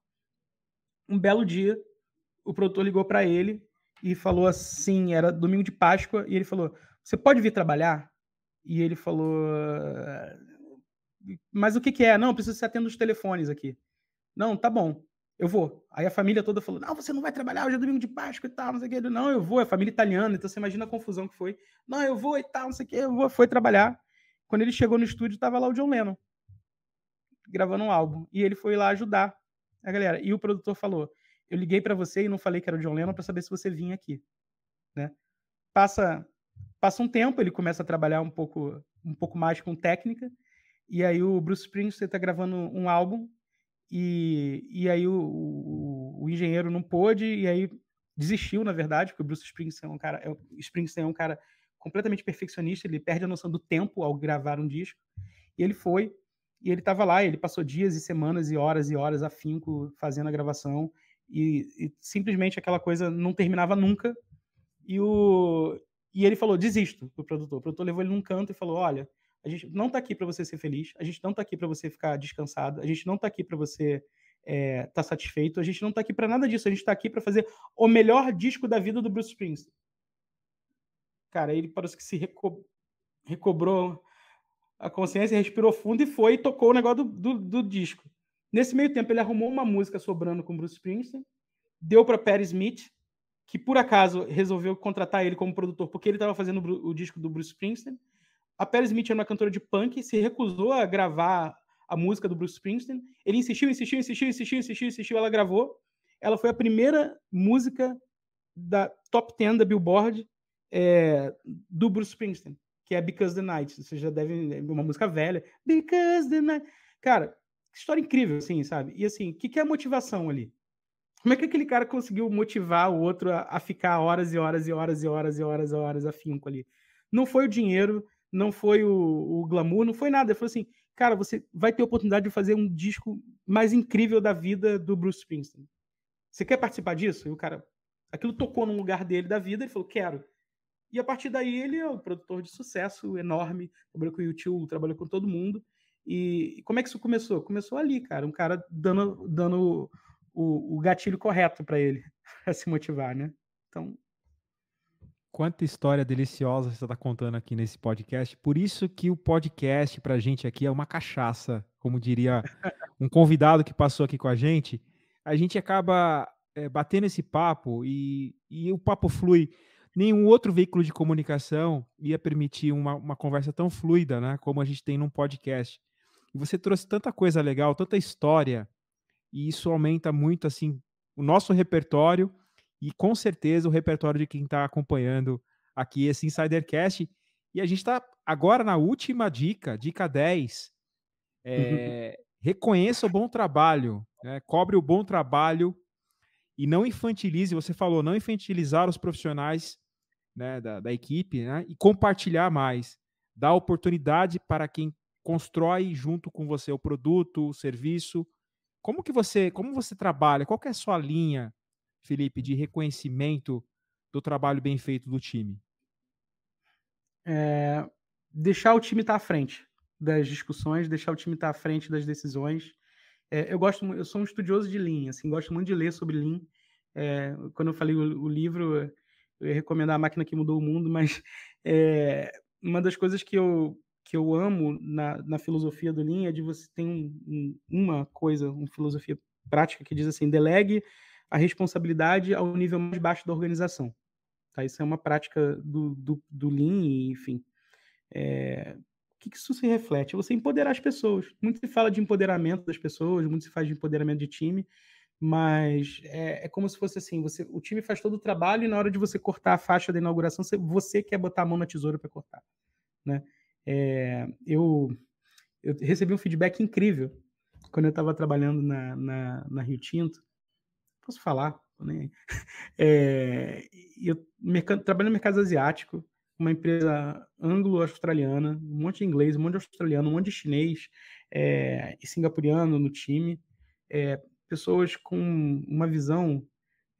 Um belo dia, o produtor ligou para ele e falou assim, era domingo de Páscoa, e ele falou: "Você pode vir trabalhar?" E ele falou: "Mas o que que é? Não, preciso ser você os telefones aqui." "Não, tá bom." eu vou. Aí a família toda falou: não, você não vai trabalhar, hoje é domingo de Páscoa e tal, não sei o que. Não, eu vou, é família italiana, então você imagina a confusão que foi. Não, eu vou e tal, não sei o que, eu vou, foi trabalhar. Quando ele chegou no estúdio, tava lá o John Lennon, gravando um álbum. E ele foi lá ajudar a galera. E o produtor falou: eu liguei para você e não falei que era o John Lennon para saber se você vinha aqui. Né? Passa, passa um tempo, ele começa a trabalhar um pouco, um pouco mais com técnica. E aí o Bruce Springsteen está gravando um álbum e, e aí o, o, o engenheiro não pôde, e aí desistiu, na verdade, porque o Bruce Springsteen é um cara, é, o Springsteen é um cara completamente perfeccionista, ele perde a noção do tempo ao gravar um disco. E ele foi, e ele estava lá, ele passou dias e semanas e horas e horas afinco fazendo a gravação, e, e, simplesmente aquela coisa não terminava nunca. E, o, e ele falou: desisto do produtor. O produtor levou ele num canto e falou: olha, a gente não está aqui para você ser feliz, a gente não está aqui para você ficar descansado, a gente não está aqui para você estar é, tá satisfeito, a gente não está aqui para nada disso, a gente está aqui para fazer o melhor disco da vida do Bruce Springsteen. Cara, ele parece que se reco recobrou a consciência, respirou fundo e foi e tocou o negócio do, do, do disco. Nesse meio tempo, ele arrumou uma música sobrando com Bruce Springsteen, deu para Perry Smith, que por acaso resolveu contratar ele como produtor porque ele estava fazendo o disco do Bruce Springsteen. A Perry Smith era uma cantora de punk, se recusou a gravar a música do Bruce Springsteen. Ele insistiu, insistiu, insistiu, insistiu, insistiu, insistiu. Ela gravou. Ela foi a primeira música da top 10 da Billboard é, do Bruce Springsteen, que é Because the Night. Vocês já devem. É uma música velha. Because the Night. Cara, história incrível, assim, sabe? E assim, o que, que é a motivação ali? Como é que aquele cara conseguiu motivar o outro a, a ficar horas e horas e horas e horas e horas e horas afinco ali? Não foi o dinheiro, não foi o, o glamour, não foi nada. Ele falou assim, cara, você vai ter a oportunidade de fazer um disco mais incrível da vida do Bruce Springsteen. Você quer participar disso? E o cara, aquilo tocou num lugar dele da vida, ele falou, quero. E a partir daí ele é um produtor de sucesso enorme, trabalhou com o YouTube, trabalhou com todo mundo. E como é que isso começou? Começou ali, cara, um cara dando, dando o, o gatilho correto para ele, para se motivar, né? Então, Quanta história deliciosa você está contando aqui nesse podcast. Por isso que o podcast para a gente aqui é uma cachaça, como diria um convidado que passou aqui com a gente. A gente acaba é, batendo esse papo e, e o papo flui. Nenhum outro veículo de comunicação ia permitir uma, uma conversa tão fluida, né? Como a gente tem num podcast. E você trouxe tanta coisa legal, tanta história, e isso aumenta muito assim o nosso repertório e com certeza o repertório de quem está acompanhando aqui esse Insidercast. E a gente está agora na última dica, dica 10. É, uhum. reconheça o bom trabalho, né? cobre o bom trabalho e não infantilize. Você falou, não infantilizar os profissionais né, da, da, equipe né? e compartilhar mais. dá oportunidade para quem constrói junto com você o produto, o serviço. Como que você, como você trabalha? Qual é a sua linha? Felipe, de reconhecimento do trabalho bem feito do time? É, deixar o time estar tá à frente das discussões, deixar o time estar tá à frente das decisões. É, eu gosto, eu sou um estudioso de Lean, assim, gosto muito de ler sobre Lean. É, quando eu falei o, o, livro, eu ia recomendar a máquina que mudou o mundo, mas é, uma das coisas que eu que eu amo na, na filosofia do Lean é de você ter um, um, uma coisa, uma filosofia prática que diz assim, delegue a responsabilidade ao nível mais baixo da organização. Tá? Isso é uma prática do, do, do Lean, enfim. É, o que, que isso se reflete? É você empoderar as pessoas. Muito se fala de empoderamento das pessoas, muito se faz de empoderamento de time, mas é, é, como se fosse assim: você, o time faz todo o trabalho e na hora de você cortar a faixa da inauguração, você, você quer botar a mão na tesoura para cortar. Né? É, eu, eu recebi um feedback incrível quando eu estava trabalhando na, na, na Rio Tinto Posso falar? Né? É, eu trabalho no mercado asiático, uma empresa anglo-australiana, um monte de inglês, um monte de australiano, um monte de chinês é, e singapuriano no time. É, pessoas com uma visão,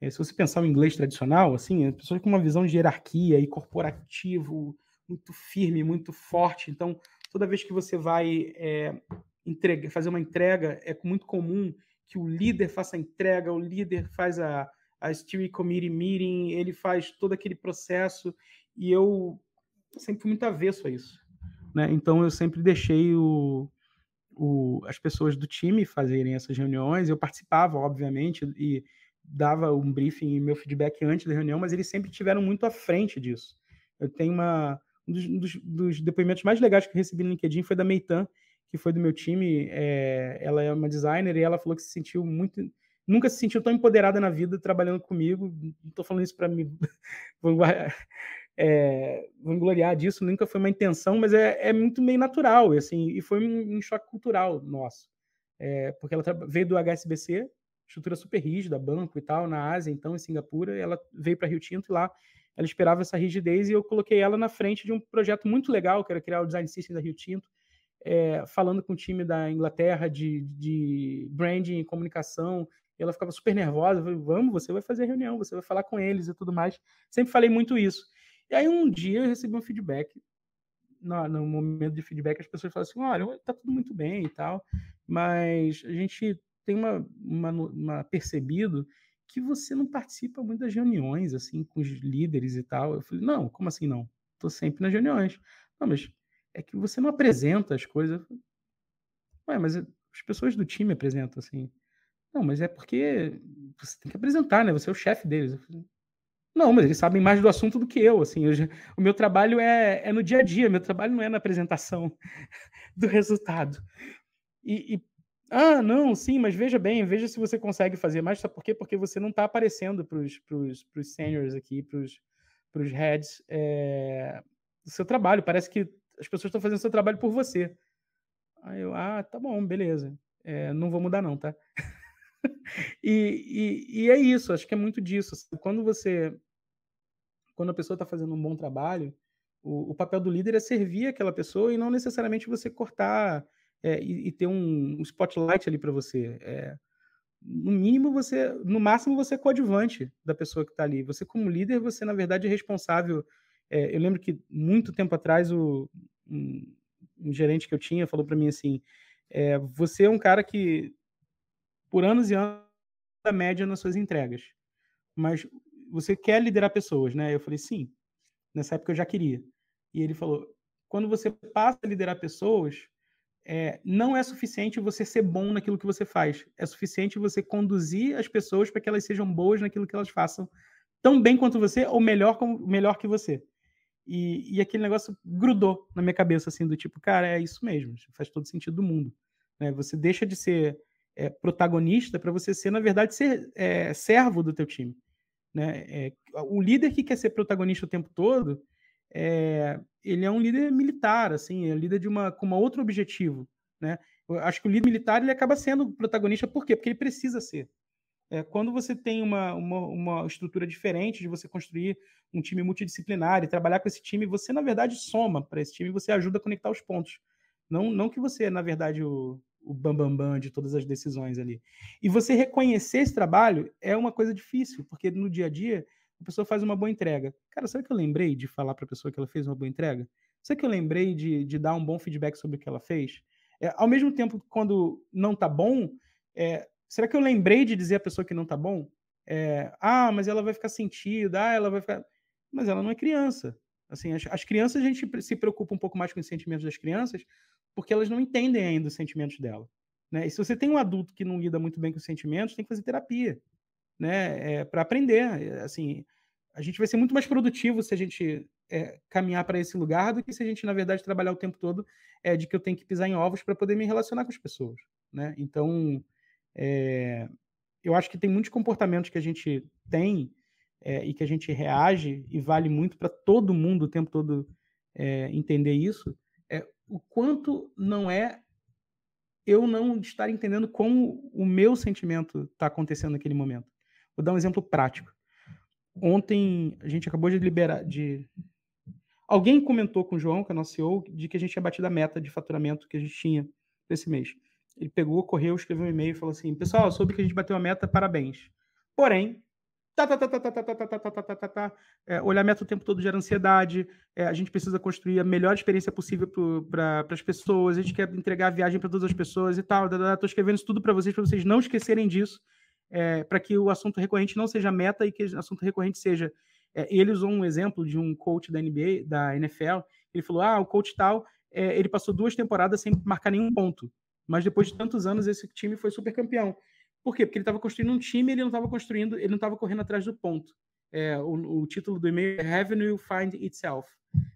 é, se você pensar o inglês tradicional, assim, é, pessoas com uma visão de hierarquia e corporativo muito firme, muito forte. Então, toda vez que você vai é, fazer uma entrega, é muito comum que o líder faça a entrega, o líder faz a, a steering committee meeting, ele faz todo aquele processo e eu sempre fui muito avesso a isso. Né? Então eu sempre deixei o, o, as pessoas do time fazerem essas reuniões, eu participava, obviamente, e dava um briefing e meu feedback antes da reunião, mas eles sempre tiveram muito à frente disso. Eu tenho uma um dos, dos, depoimentos mais legais que eu recebi no LinkedIn foi da Meitan, que foi do meu time, é, ela é uma designer e ela falou que se sentiu muito. Nunca se sentiu tão empoderada na vida trabalhando comigo. Não estou falando isso para me é, vangloriar disso, nunca foi uma intenção, mas é, é muito meio natural, e, assim, e foi um, um choque cultural nosso. É, porque ela veio do HSBC, estrutura super rígida, banco e tal, na Ásia, então, em Singapura, ela veio para Rio Tinto e lá ela esperava essa rigidez e eu coloquei ela na frente de um projeto muito legal, que era criar o Design System da Rio Tinto, é, falando com o time da Inglaterra de, de branding e comunicação. E ela ficava super nervosa. Falei, Vamos, você vai fazer reunião, você vai falar com eles e tudo mais. Sempre falei muito isso. E aí um dia eu recebi um feedback. No, no momento de feedback, as pessoas falam assim: olha, tá tudo muito bem e tal, mas a gente tem uma, uma, uma percebido que você não participa muito das reuniões, assim, com os líderes e tal. Eu falei, não, como assim não? Tô sempre nas reuniões. Não, mas é que você não apresenta as coisas. Ué, mas é, as pessoas do time apresentam assim. Não, mas é porque você tem que apresentar, né? Você é o chefe deles. Não, mas eles sabem mais do assunto do que eu, assim. Eu já, o meu trabalho é, é no dia a dia, meu trabalho não é na apresentação do resultado. E, e, ah, não, sim, mas veja bem, veja se você consegue fazer mais, sabe por quê? Porque você não está aparecendo para os seniors aqui, para os heads, é, do seu trabalho. Parece que as pessoas estão fazendo seu trabalho por você. Aí eu, ah, tá bom, beleza. É, não vou mudar, não, tá? e, e, e, é isso, acho que é muito disso. Assim. Quando você. Quando a pessoa está fazendo um bom trabalho, o, o, papel do líder é servir aquela pessoa e não necessariamente você cortar é, e, e, ter um, um spotlight ali para você. É, no mínimo você, no máximo você é coadjuvante da pessoa que está ali. Você como líder, você na verdade é responsável é, eu lembro que muito tempo atrás o, um, um gerente que eu tinha falou para mim assim: é, você é um cara que por anos e anos da média nas suas entregas, mas você quer liderar pessoas, né? Eu falei sim. Nessa época eu já queria. E ele falou: quando você passa a liderar pessoas, é, não é suficiente você ser bom naquilo que você faz. É suficiente você conduzir as pessoas para que elas sejam boas naquilo que elas façam, tão bem quanto você ou melhor, melhor que você. E, e aquele negócio grudou na minha cabeça, assim, do tipo, cara, é isso mesmo, faz todo sentido do mundo. Né? Você deixa de ser é, protagonista para você ser, na verdade, ser é, servo do teu time. Né? É, o líder que quer ser protagonista o tempo todo, é, ele é um líder militar, assim, é um líder de uma, com uma outro objetivo. Né? Eu acho que o líder militar ele acaba sendo protagonista por quê? Porque ele precisa ser. É, quando você tem uma, uma, uma, estrutura diferente de você construir um time multidisciplinar e trabalhar com esse time, você, na verdade, soma para esse time, você ajuda a conectar os pontos. Não, não que você é, na verdade, o, o bambambam bam, bam de todas as decisões ali. E você reconhecer esse trabalho é uma coisa difícil, porque no dia a dia a pessoa faz uma boa entrega. Cara, será que eu lembrei de falar para a pessoa que ela fez uma boa entrega? Será que eu lembrei de, de dar um bom feedback sobre o que ela fez? É, ao mesmo tempo, quando não está bom, é, será que eu lembrei de dizer à pessoa que não tá bom? É, ah, mas ela vai ficar sentida, ah, ela vai ficar. Mas ela não é criança. Assim, as, as, crianças, a gente se preocupa um pouco mais com os sentimentos das crianças, porque elas não entendem ainda os sentimentos dela. Né? E se você tem um adulto que não lida muito bem com os sentimentos, tem que fazer terapia né? É, para aprender. É, assim, a gente vai ser muito mais produtivo se a gente é, caminhar para esse lugar do que se a gente, na verdade, trabalhar o tempo todo é, de que eu tenho que pisar em ovos para poder me relacionar com as pessoas. Né? Então, é, eu acho que tem muitos comportamentos que a gente tem é, e que a gente reage, e vale muito para todo mundo o tempo todo é, entender isso, é o quanto não é eu não estar entendendo como o meu sentimento está acontecendo naquele momento. Vou dar um exemplo prático. Ontem a gente acabou de liberar. De... Alguém comentou com o João, que é nosso CEO, de que a gente tinha batido a meta de faturamento que a gente tinha esse mês. Ele pegou, correu, escreveu um e-mail e falou assim: Pessoal, soube que a gente bateu a meta, parabéns. Porém, tá, tá, tá, tá, tá, tá, tá, tá, tá, tá, tá, tá. olhar a meta o tempo todo gera ansiedade. É, a gente precisa construir a melhor experiência possível para as pessoas. A gente quer entregar a viagem para todas as pessoas e tal. Estou escrevendo isso tudo para vocês, para vocês não esquecerem disso, é, para que o assunto recorrente não seja meta e que o assunto recorrente seja. ele usou um exemplo de um coach da NBA, da NFL. Ele falou: Ah, o coach tal, ele passou duas temporadas sem marcar nenhum ponto. Mas depois de tantos anos, esse time foi super campeão. Por quê? Porque ele estava construindo um time, ele não estava construindo, ele não estava correndo atrás do ponto. É, o, o, título do e-mail é Revenue Find Itself.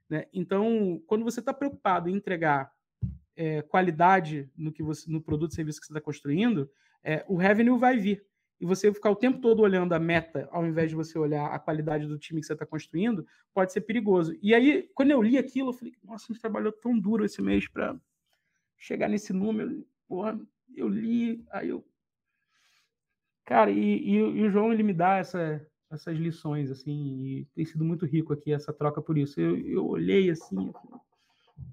Né? Então, quando você está preocupado em entregar é, qualidade no que você, no produto e serviço que você está construindo, é, o revenue vai vir. E você ficar o tempo todo olhando a meta, ao invés de você olhar a qualidade do time que você está construindo, pode ser perigoso. E aí, quando eu li aquilo, eu falei: nossa, a gente trabalhou tão duro esse mês para chegar nesse número, porra, eu li, aí eu. Cara, e, e, e o João ele me dá essa, essas lições, assim, e tem sido muito rico aqui essa troca por isso. Eu, eu olhei assim,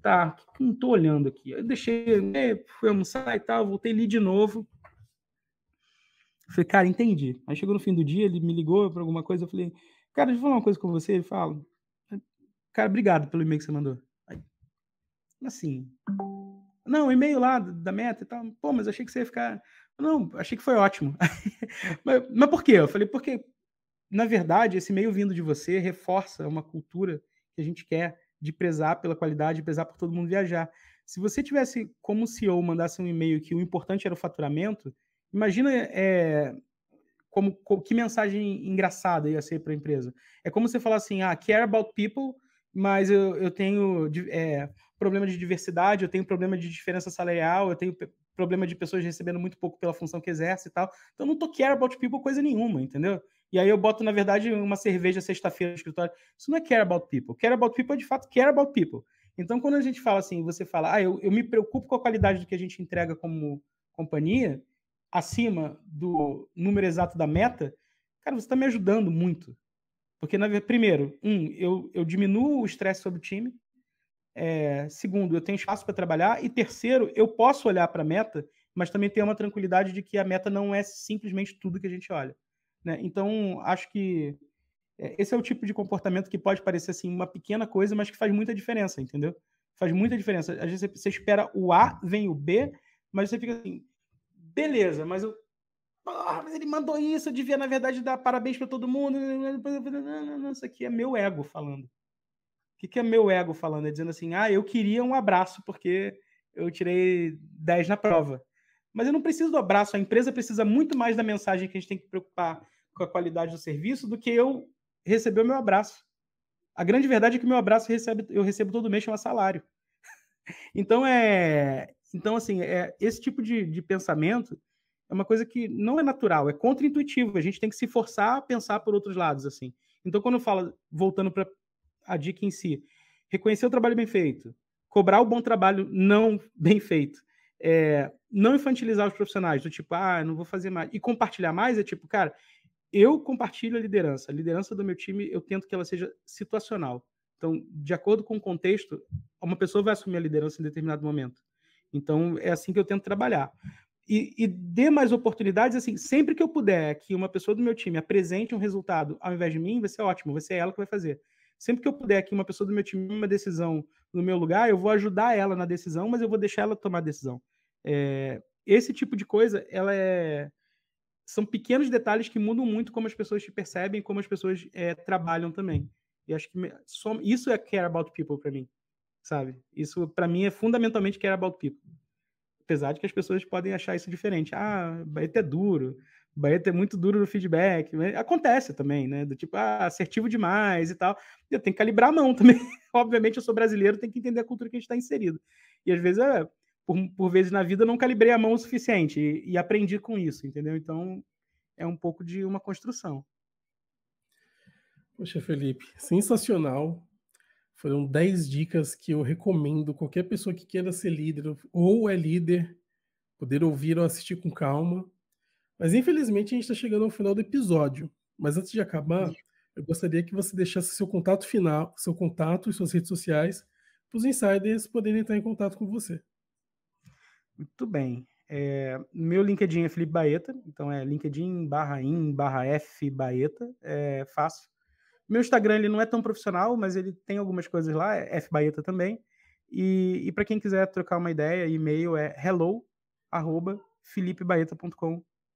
tá, que não tô olhando aqui? Eu deixei, né, fui almoçar e tal, voltei ali de novo. falei, cara, entendi. Aí chegou no fim do dia, ele me ligou para alguma coisa, eu falei, cara, deixa eu falar uma coisa com você. Ele fala, cara, obrigado pelo e-mail que você mandou. Aí, assim, não, e-mail lá da meta e tal. Pô, mas achei que você ia ficar. Não, achei que foi ótimo. mas, mas por quê? Eu falei, porque, na verdade, esse e-mail vindo de você reforça uma cultura que a gente quer de prezar pela qualidade, de prezar por todo mundo viajar. Se você tivesse, como CEO, mandasse um e-mail que o importante era o faturamento, imagina é, como, que mensagem engraçada ia ser para a empresa. É como você falar assim, ah, care about people, mas eu, eu tenho é, problema de diversidade, eu tenho problema de diferença salarial, eu tenho problema de pessoas recebendo muito pouco pela função que exerce e tal. Então não tô care about people coisa nenhuma, entendeu? E aí eu boto, na verdade, uma cerveja sexta-feira no escritório. Isso não é care about people. Care about people é, de fato, care about people. Então, quando a gente fala assim, você fala, ah, eu, eu me preocupo com a qualidade do que a gente entrega como companhia, acima do número exato da meta, cara, você está me ajudando muito. Porque, na, primeiro, um, eu, eu diminuo o estresse sobre o time, é, segundo, eu tenho espaço para trabalhar. E terceiro, eu posso olhar para a meta, mas também ter uma tranquilidade de que a meta não é simplesmente tudo que a gente olha. Né? Então, acho que é, esse é o tipo de comportamento que pode parecer assim uma pequena coisa, mas que faz muita diferença, entendeu? Faz muita diferença. Às vezes você espera o A, vem o B, mas você fica assim, beleza, mas eu. Ah, mas ele mandou isso, eu devia, na verdade, dar parabéns para todo mundo. Isso aqui é meu ego falando que, que é meu ego falando? É dizendo assim, ah, eu queria um abraço porque eu tirei 10 na prova. Mas eu não preciso do abraço, a empresa precisa muito mais da mensagem que a gente tem que preocupar com a qualidade do serviço do que eu receber o meu abraço. A grande verdade é que o meu abraço recebe, eu recebo todo mês, chama salário. então, é, então assim, é, esse tipo de, de pensamento é uma coisa que não é natural, é contra-intuitivo. A gente tem que se forçar a pensar por outros lados, assim. Então, quando eu falo, voltando para a dica em si. Reconhecer o trabalho bem feito, cobrar o bom trabalho não bem feito, é, não infantilizar os profissionais, do tipo, ah, não vou fazer mais. E compartilhar mais é tipo, cara, eu compartilho a liderança. A liderança do meu time, eu tento que ela seja situacional. Então, de acordo com o contexto, uma pessoa vai assumir a liderança em determinado momento. Então, é assim que eu tento trabalhar. E, e dê mais oportunidades, assim, sempre que eu puder que uma pessoa do meu time apresente um resultado ao invés de mim, vai ser ótimo, vai ser ela que vai fazer sempre que eu puder aqui, uma pessoa do meu time uma decisão no meu lugar, eu vou ajudar ela na decisão, mas eu vou deixar ela tomar a decisão. É, esse tipo de coisa, ela é são pequenos detalhes que mudam muito como as pessoas te percebem, como as pessoas é, trabalham também. E acho que só, isso é care about people para mim, sabe? Isso para mim é fundamentalmente care about people. Apesar de que as pessoas podem achar isso diferente. Ah, vai até duro. O é muito duro no feedback. Né? Acontece também, né? Do tipo, ah, assertivo demais e tal. Eu tenho que calibrar a mão também. Obviamente, eu sou brasileiro, tenho que entender a cultura que a gente está inserido. E às vezes, é, por, por, vezes na vida, eu não calibrei a mão o suficiente. E, e aprendi com isso, entendeu? Então, é um pouco de uma construção. Poxa, Felipe, sensacional. Foram 10 dicas que eu recomendo qualquer pessoa que queira ser líder ou é líder poder ouvir ou assistir com calma. Mas infelizmente a gente está chegando ao final do episódio. Mas antes de acabar, eu gostaria que você deixasse seu contato final, seu contato e suas redes sociais para os insiders poderem entrar em contato com você. Muito bem. É, meu LinkedIn é Felipe Baeta, então é LinkedIn barra in barra F Baeta, é fácil. Meu Instagram ele não é tão profissional, mas ele tem algumas coisas lá, é F Baeta também. E, e para quem quiser trocar uma ideia, e-mail é hello arroba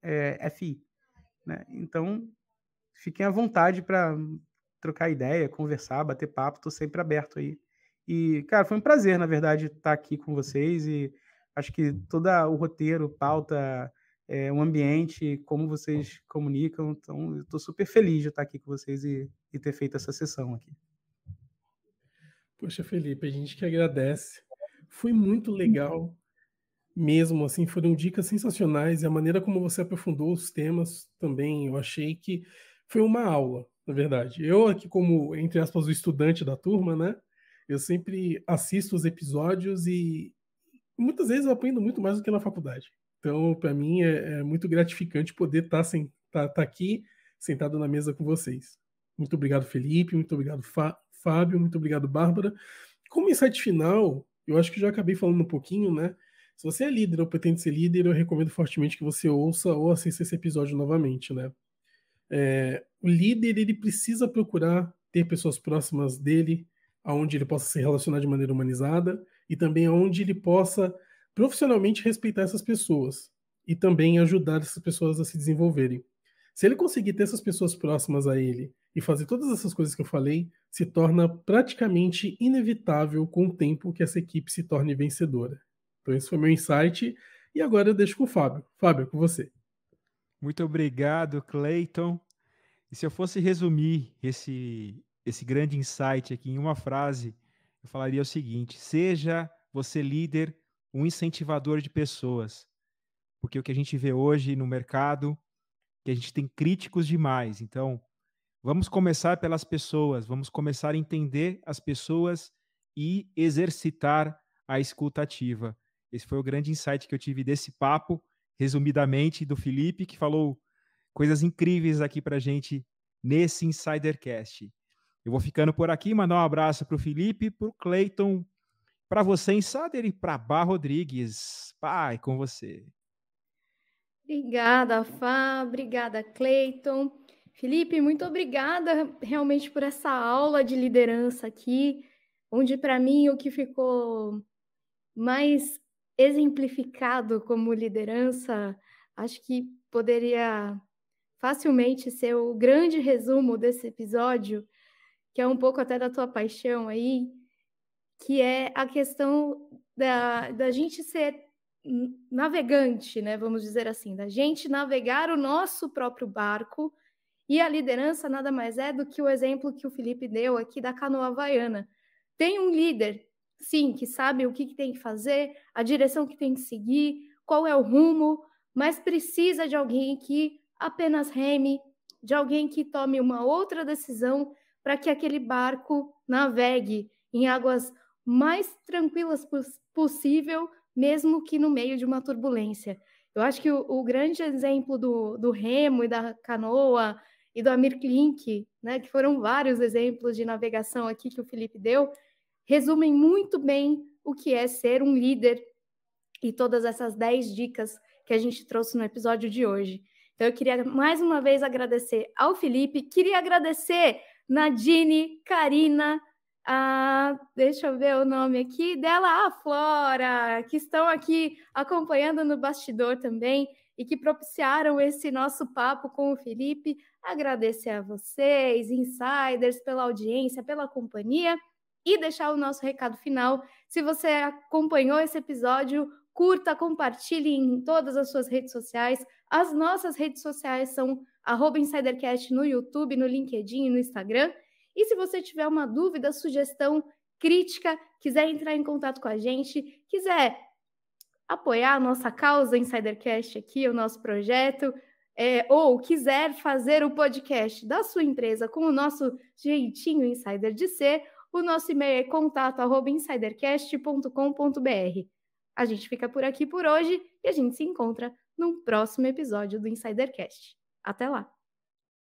é, FI. Né? Então, fiquem à vontade para trocar ideia, conversar, bater papo, estou sempre aberto aí. E, cara, foi um prazer, na verdade, estar tá aqui com vocês e acho que todo o roteiro, pauta, é, o ambiente, como vocês comunicam, então estou super feliz de estar tá aqui com vocês e, e ter feito essa sessão aqui. Poxa, Felipe, a gente que agradece. Foi muito legal mesmo, assim, foram dicas sensacionais e a maneira como você aprofundou os temas também, eu achei que foi uma aula, na verdade. Eu aqui como, entre aspas, o estudante da turma, né, eu sempre assisto os episódios e muitas vezes eu aprendo muito mais do que na faculdade. Então, para mim, é, é, muito gratificante poder estar tá, sem, tá, tá aqui sentado na mesa com vocês. Muito obrigado, Felipe. Muito obrigado, Fábio. Muito obrigado, Bárbara. Como insight final, eu acho que já acabei falando um pouquinho, né? Se você é líder ou pretende ser líder, eu recomendo fortemente que você ouça ou assista esse episódio novamente, né? É, o líder ele precisa procurar ter pessoas próximas dele, aonde ele possa se relacionar de maneira humanizada e também aonde ele possa profissionalmente respeitar essas pessoas e também ajudar essas pessoas a se desenvolverem. Se ele conseguir ter essas pessoas próximas a ele e fazer todas essas coisas que eu falei, se torna praticamente inevitável com o tempo que essa equipe se torne vencedora. Então, esse foi meu insight. E agora eu deixo com o Fábio. Fábio, com você. Muito obrigado, Clayton. E se eu fosse resumir esse, esse grande insight aqui em uma frase, eu falaria o seguinte: seja você líder, um incentivador de pessoas. Porque o que a gente vê hoje no mercado, que a gente tem críticos demais. Então, vamos começar pelas pessoas, vamos começar a entender as pessoas e exercitar a escuta ativa. Esse foi o grande insight que eu tive desse papo, resumidamente, do Felipe, que falou coisas incríveis aqui para gente nesse Insidercast. Eu vou ficando por aqui, mandar um abraço para o Felipe, para o Cleiton, para você, Insider, e para Bar Rodrigues. Pai, com você. Obrigada, Fá. Obrigada, Cleiton. Felipe, muito obrigada realmente por essa aula de liderança aqui, onde para mim o que ficou mais exemplificado como liderança, acho que poderia facilmente ser o grande resumo desse episódio, que é um pouco até da tua paixão aí, que é a questão da, da gente ser navegante, né? Vamos dizer assim, da gente navegar o nosso próprio barco. E a liderança nada mais é do que o exemplo que o Felipe deu aqui da canoa havaiana. Tem um líder sim, que sabe o que, que tem que fazer, a direção que tem que seguir, qual é o rumo, mas precisa de alguém que apenas reme, de alguém que tome uma outra decisão para que aquele barco navegue em águas mais tranquilas poss possível, mesmo que no meio de uma turbulência. Eu acho que o, o grande exemplo do, do, remo e da canoa e do Amir Klink, né, que foram vários exemplos de navegação aqui que o Felipe deu, resumem muito bem o que é ser um líder e todas essas 10 dicas que a gente trouxe no episódio de hoje. Então, eu queria mais uma vez agradecer ao Felipe, queria agradecer Nadine, Karina, a, deixa eu ver o nome aqui dela, a Flora, que estão aqui acompanhando no bastidor também e que propiciaram esse nosso papo com o Felipe. Agradecer a vocês, insiders, pela audiência, pela companhia e deixar o nosso recado final. Se você acompanhou esse episódio, curta, compartilhe em todas as suas redes sociais. As nossas redes sociais são InsiderCast no YouTube, no LinkedIn e no Instagram. E se você tiver uma dúvida, sugestão, crítica, quiser entrar em contato com a gente, quiser apoiar a nossa causa InsiderCast aqui, o nosso projeto, é, ou quiser fazer o podcast da sua empresa com o nosso jeitinho insider de ser, o nosso e-mail é contato@insidercast.com.br. A gente fica por aqui por hoje e a gente se encontra num próximo episódio do Insidercast. Até lá.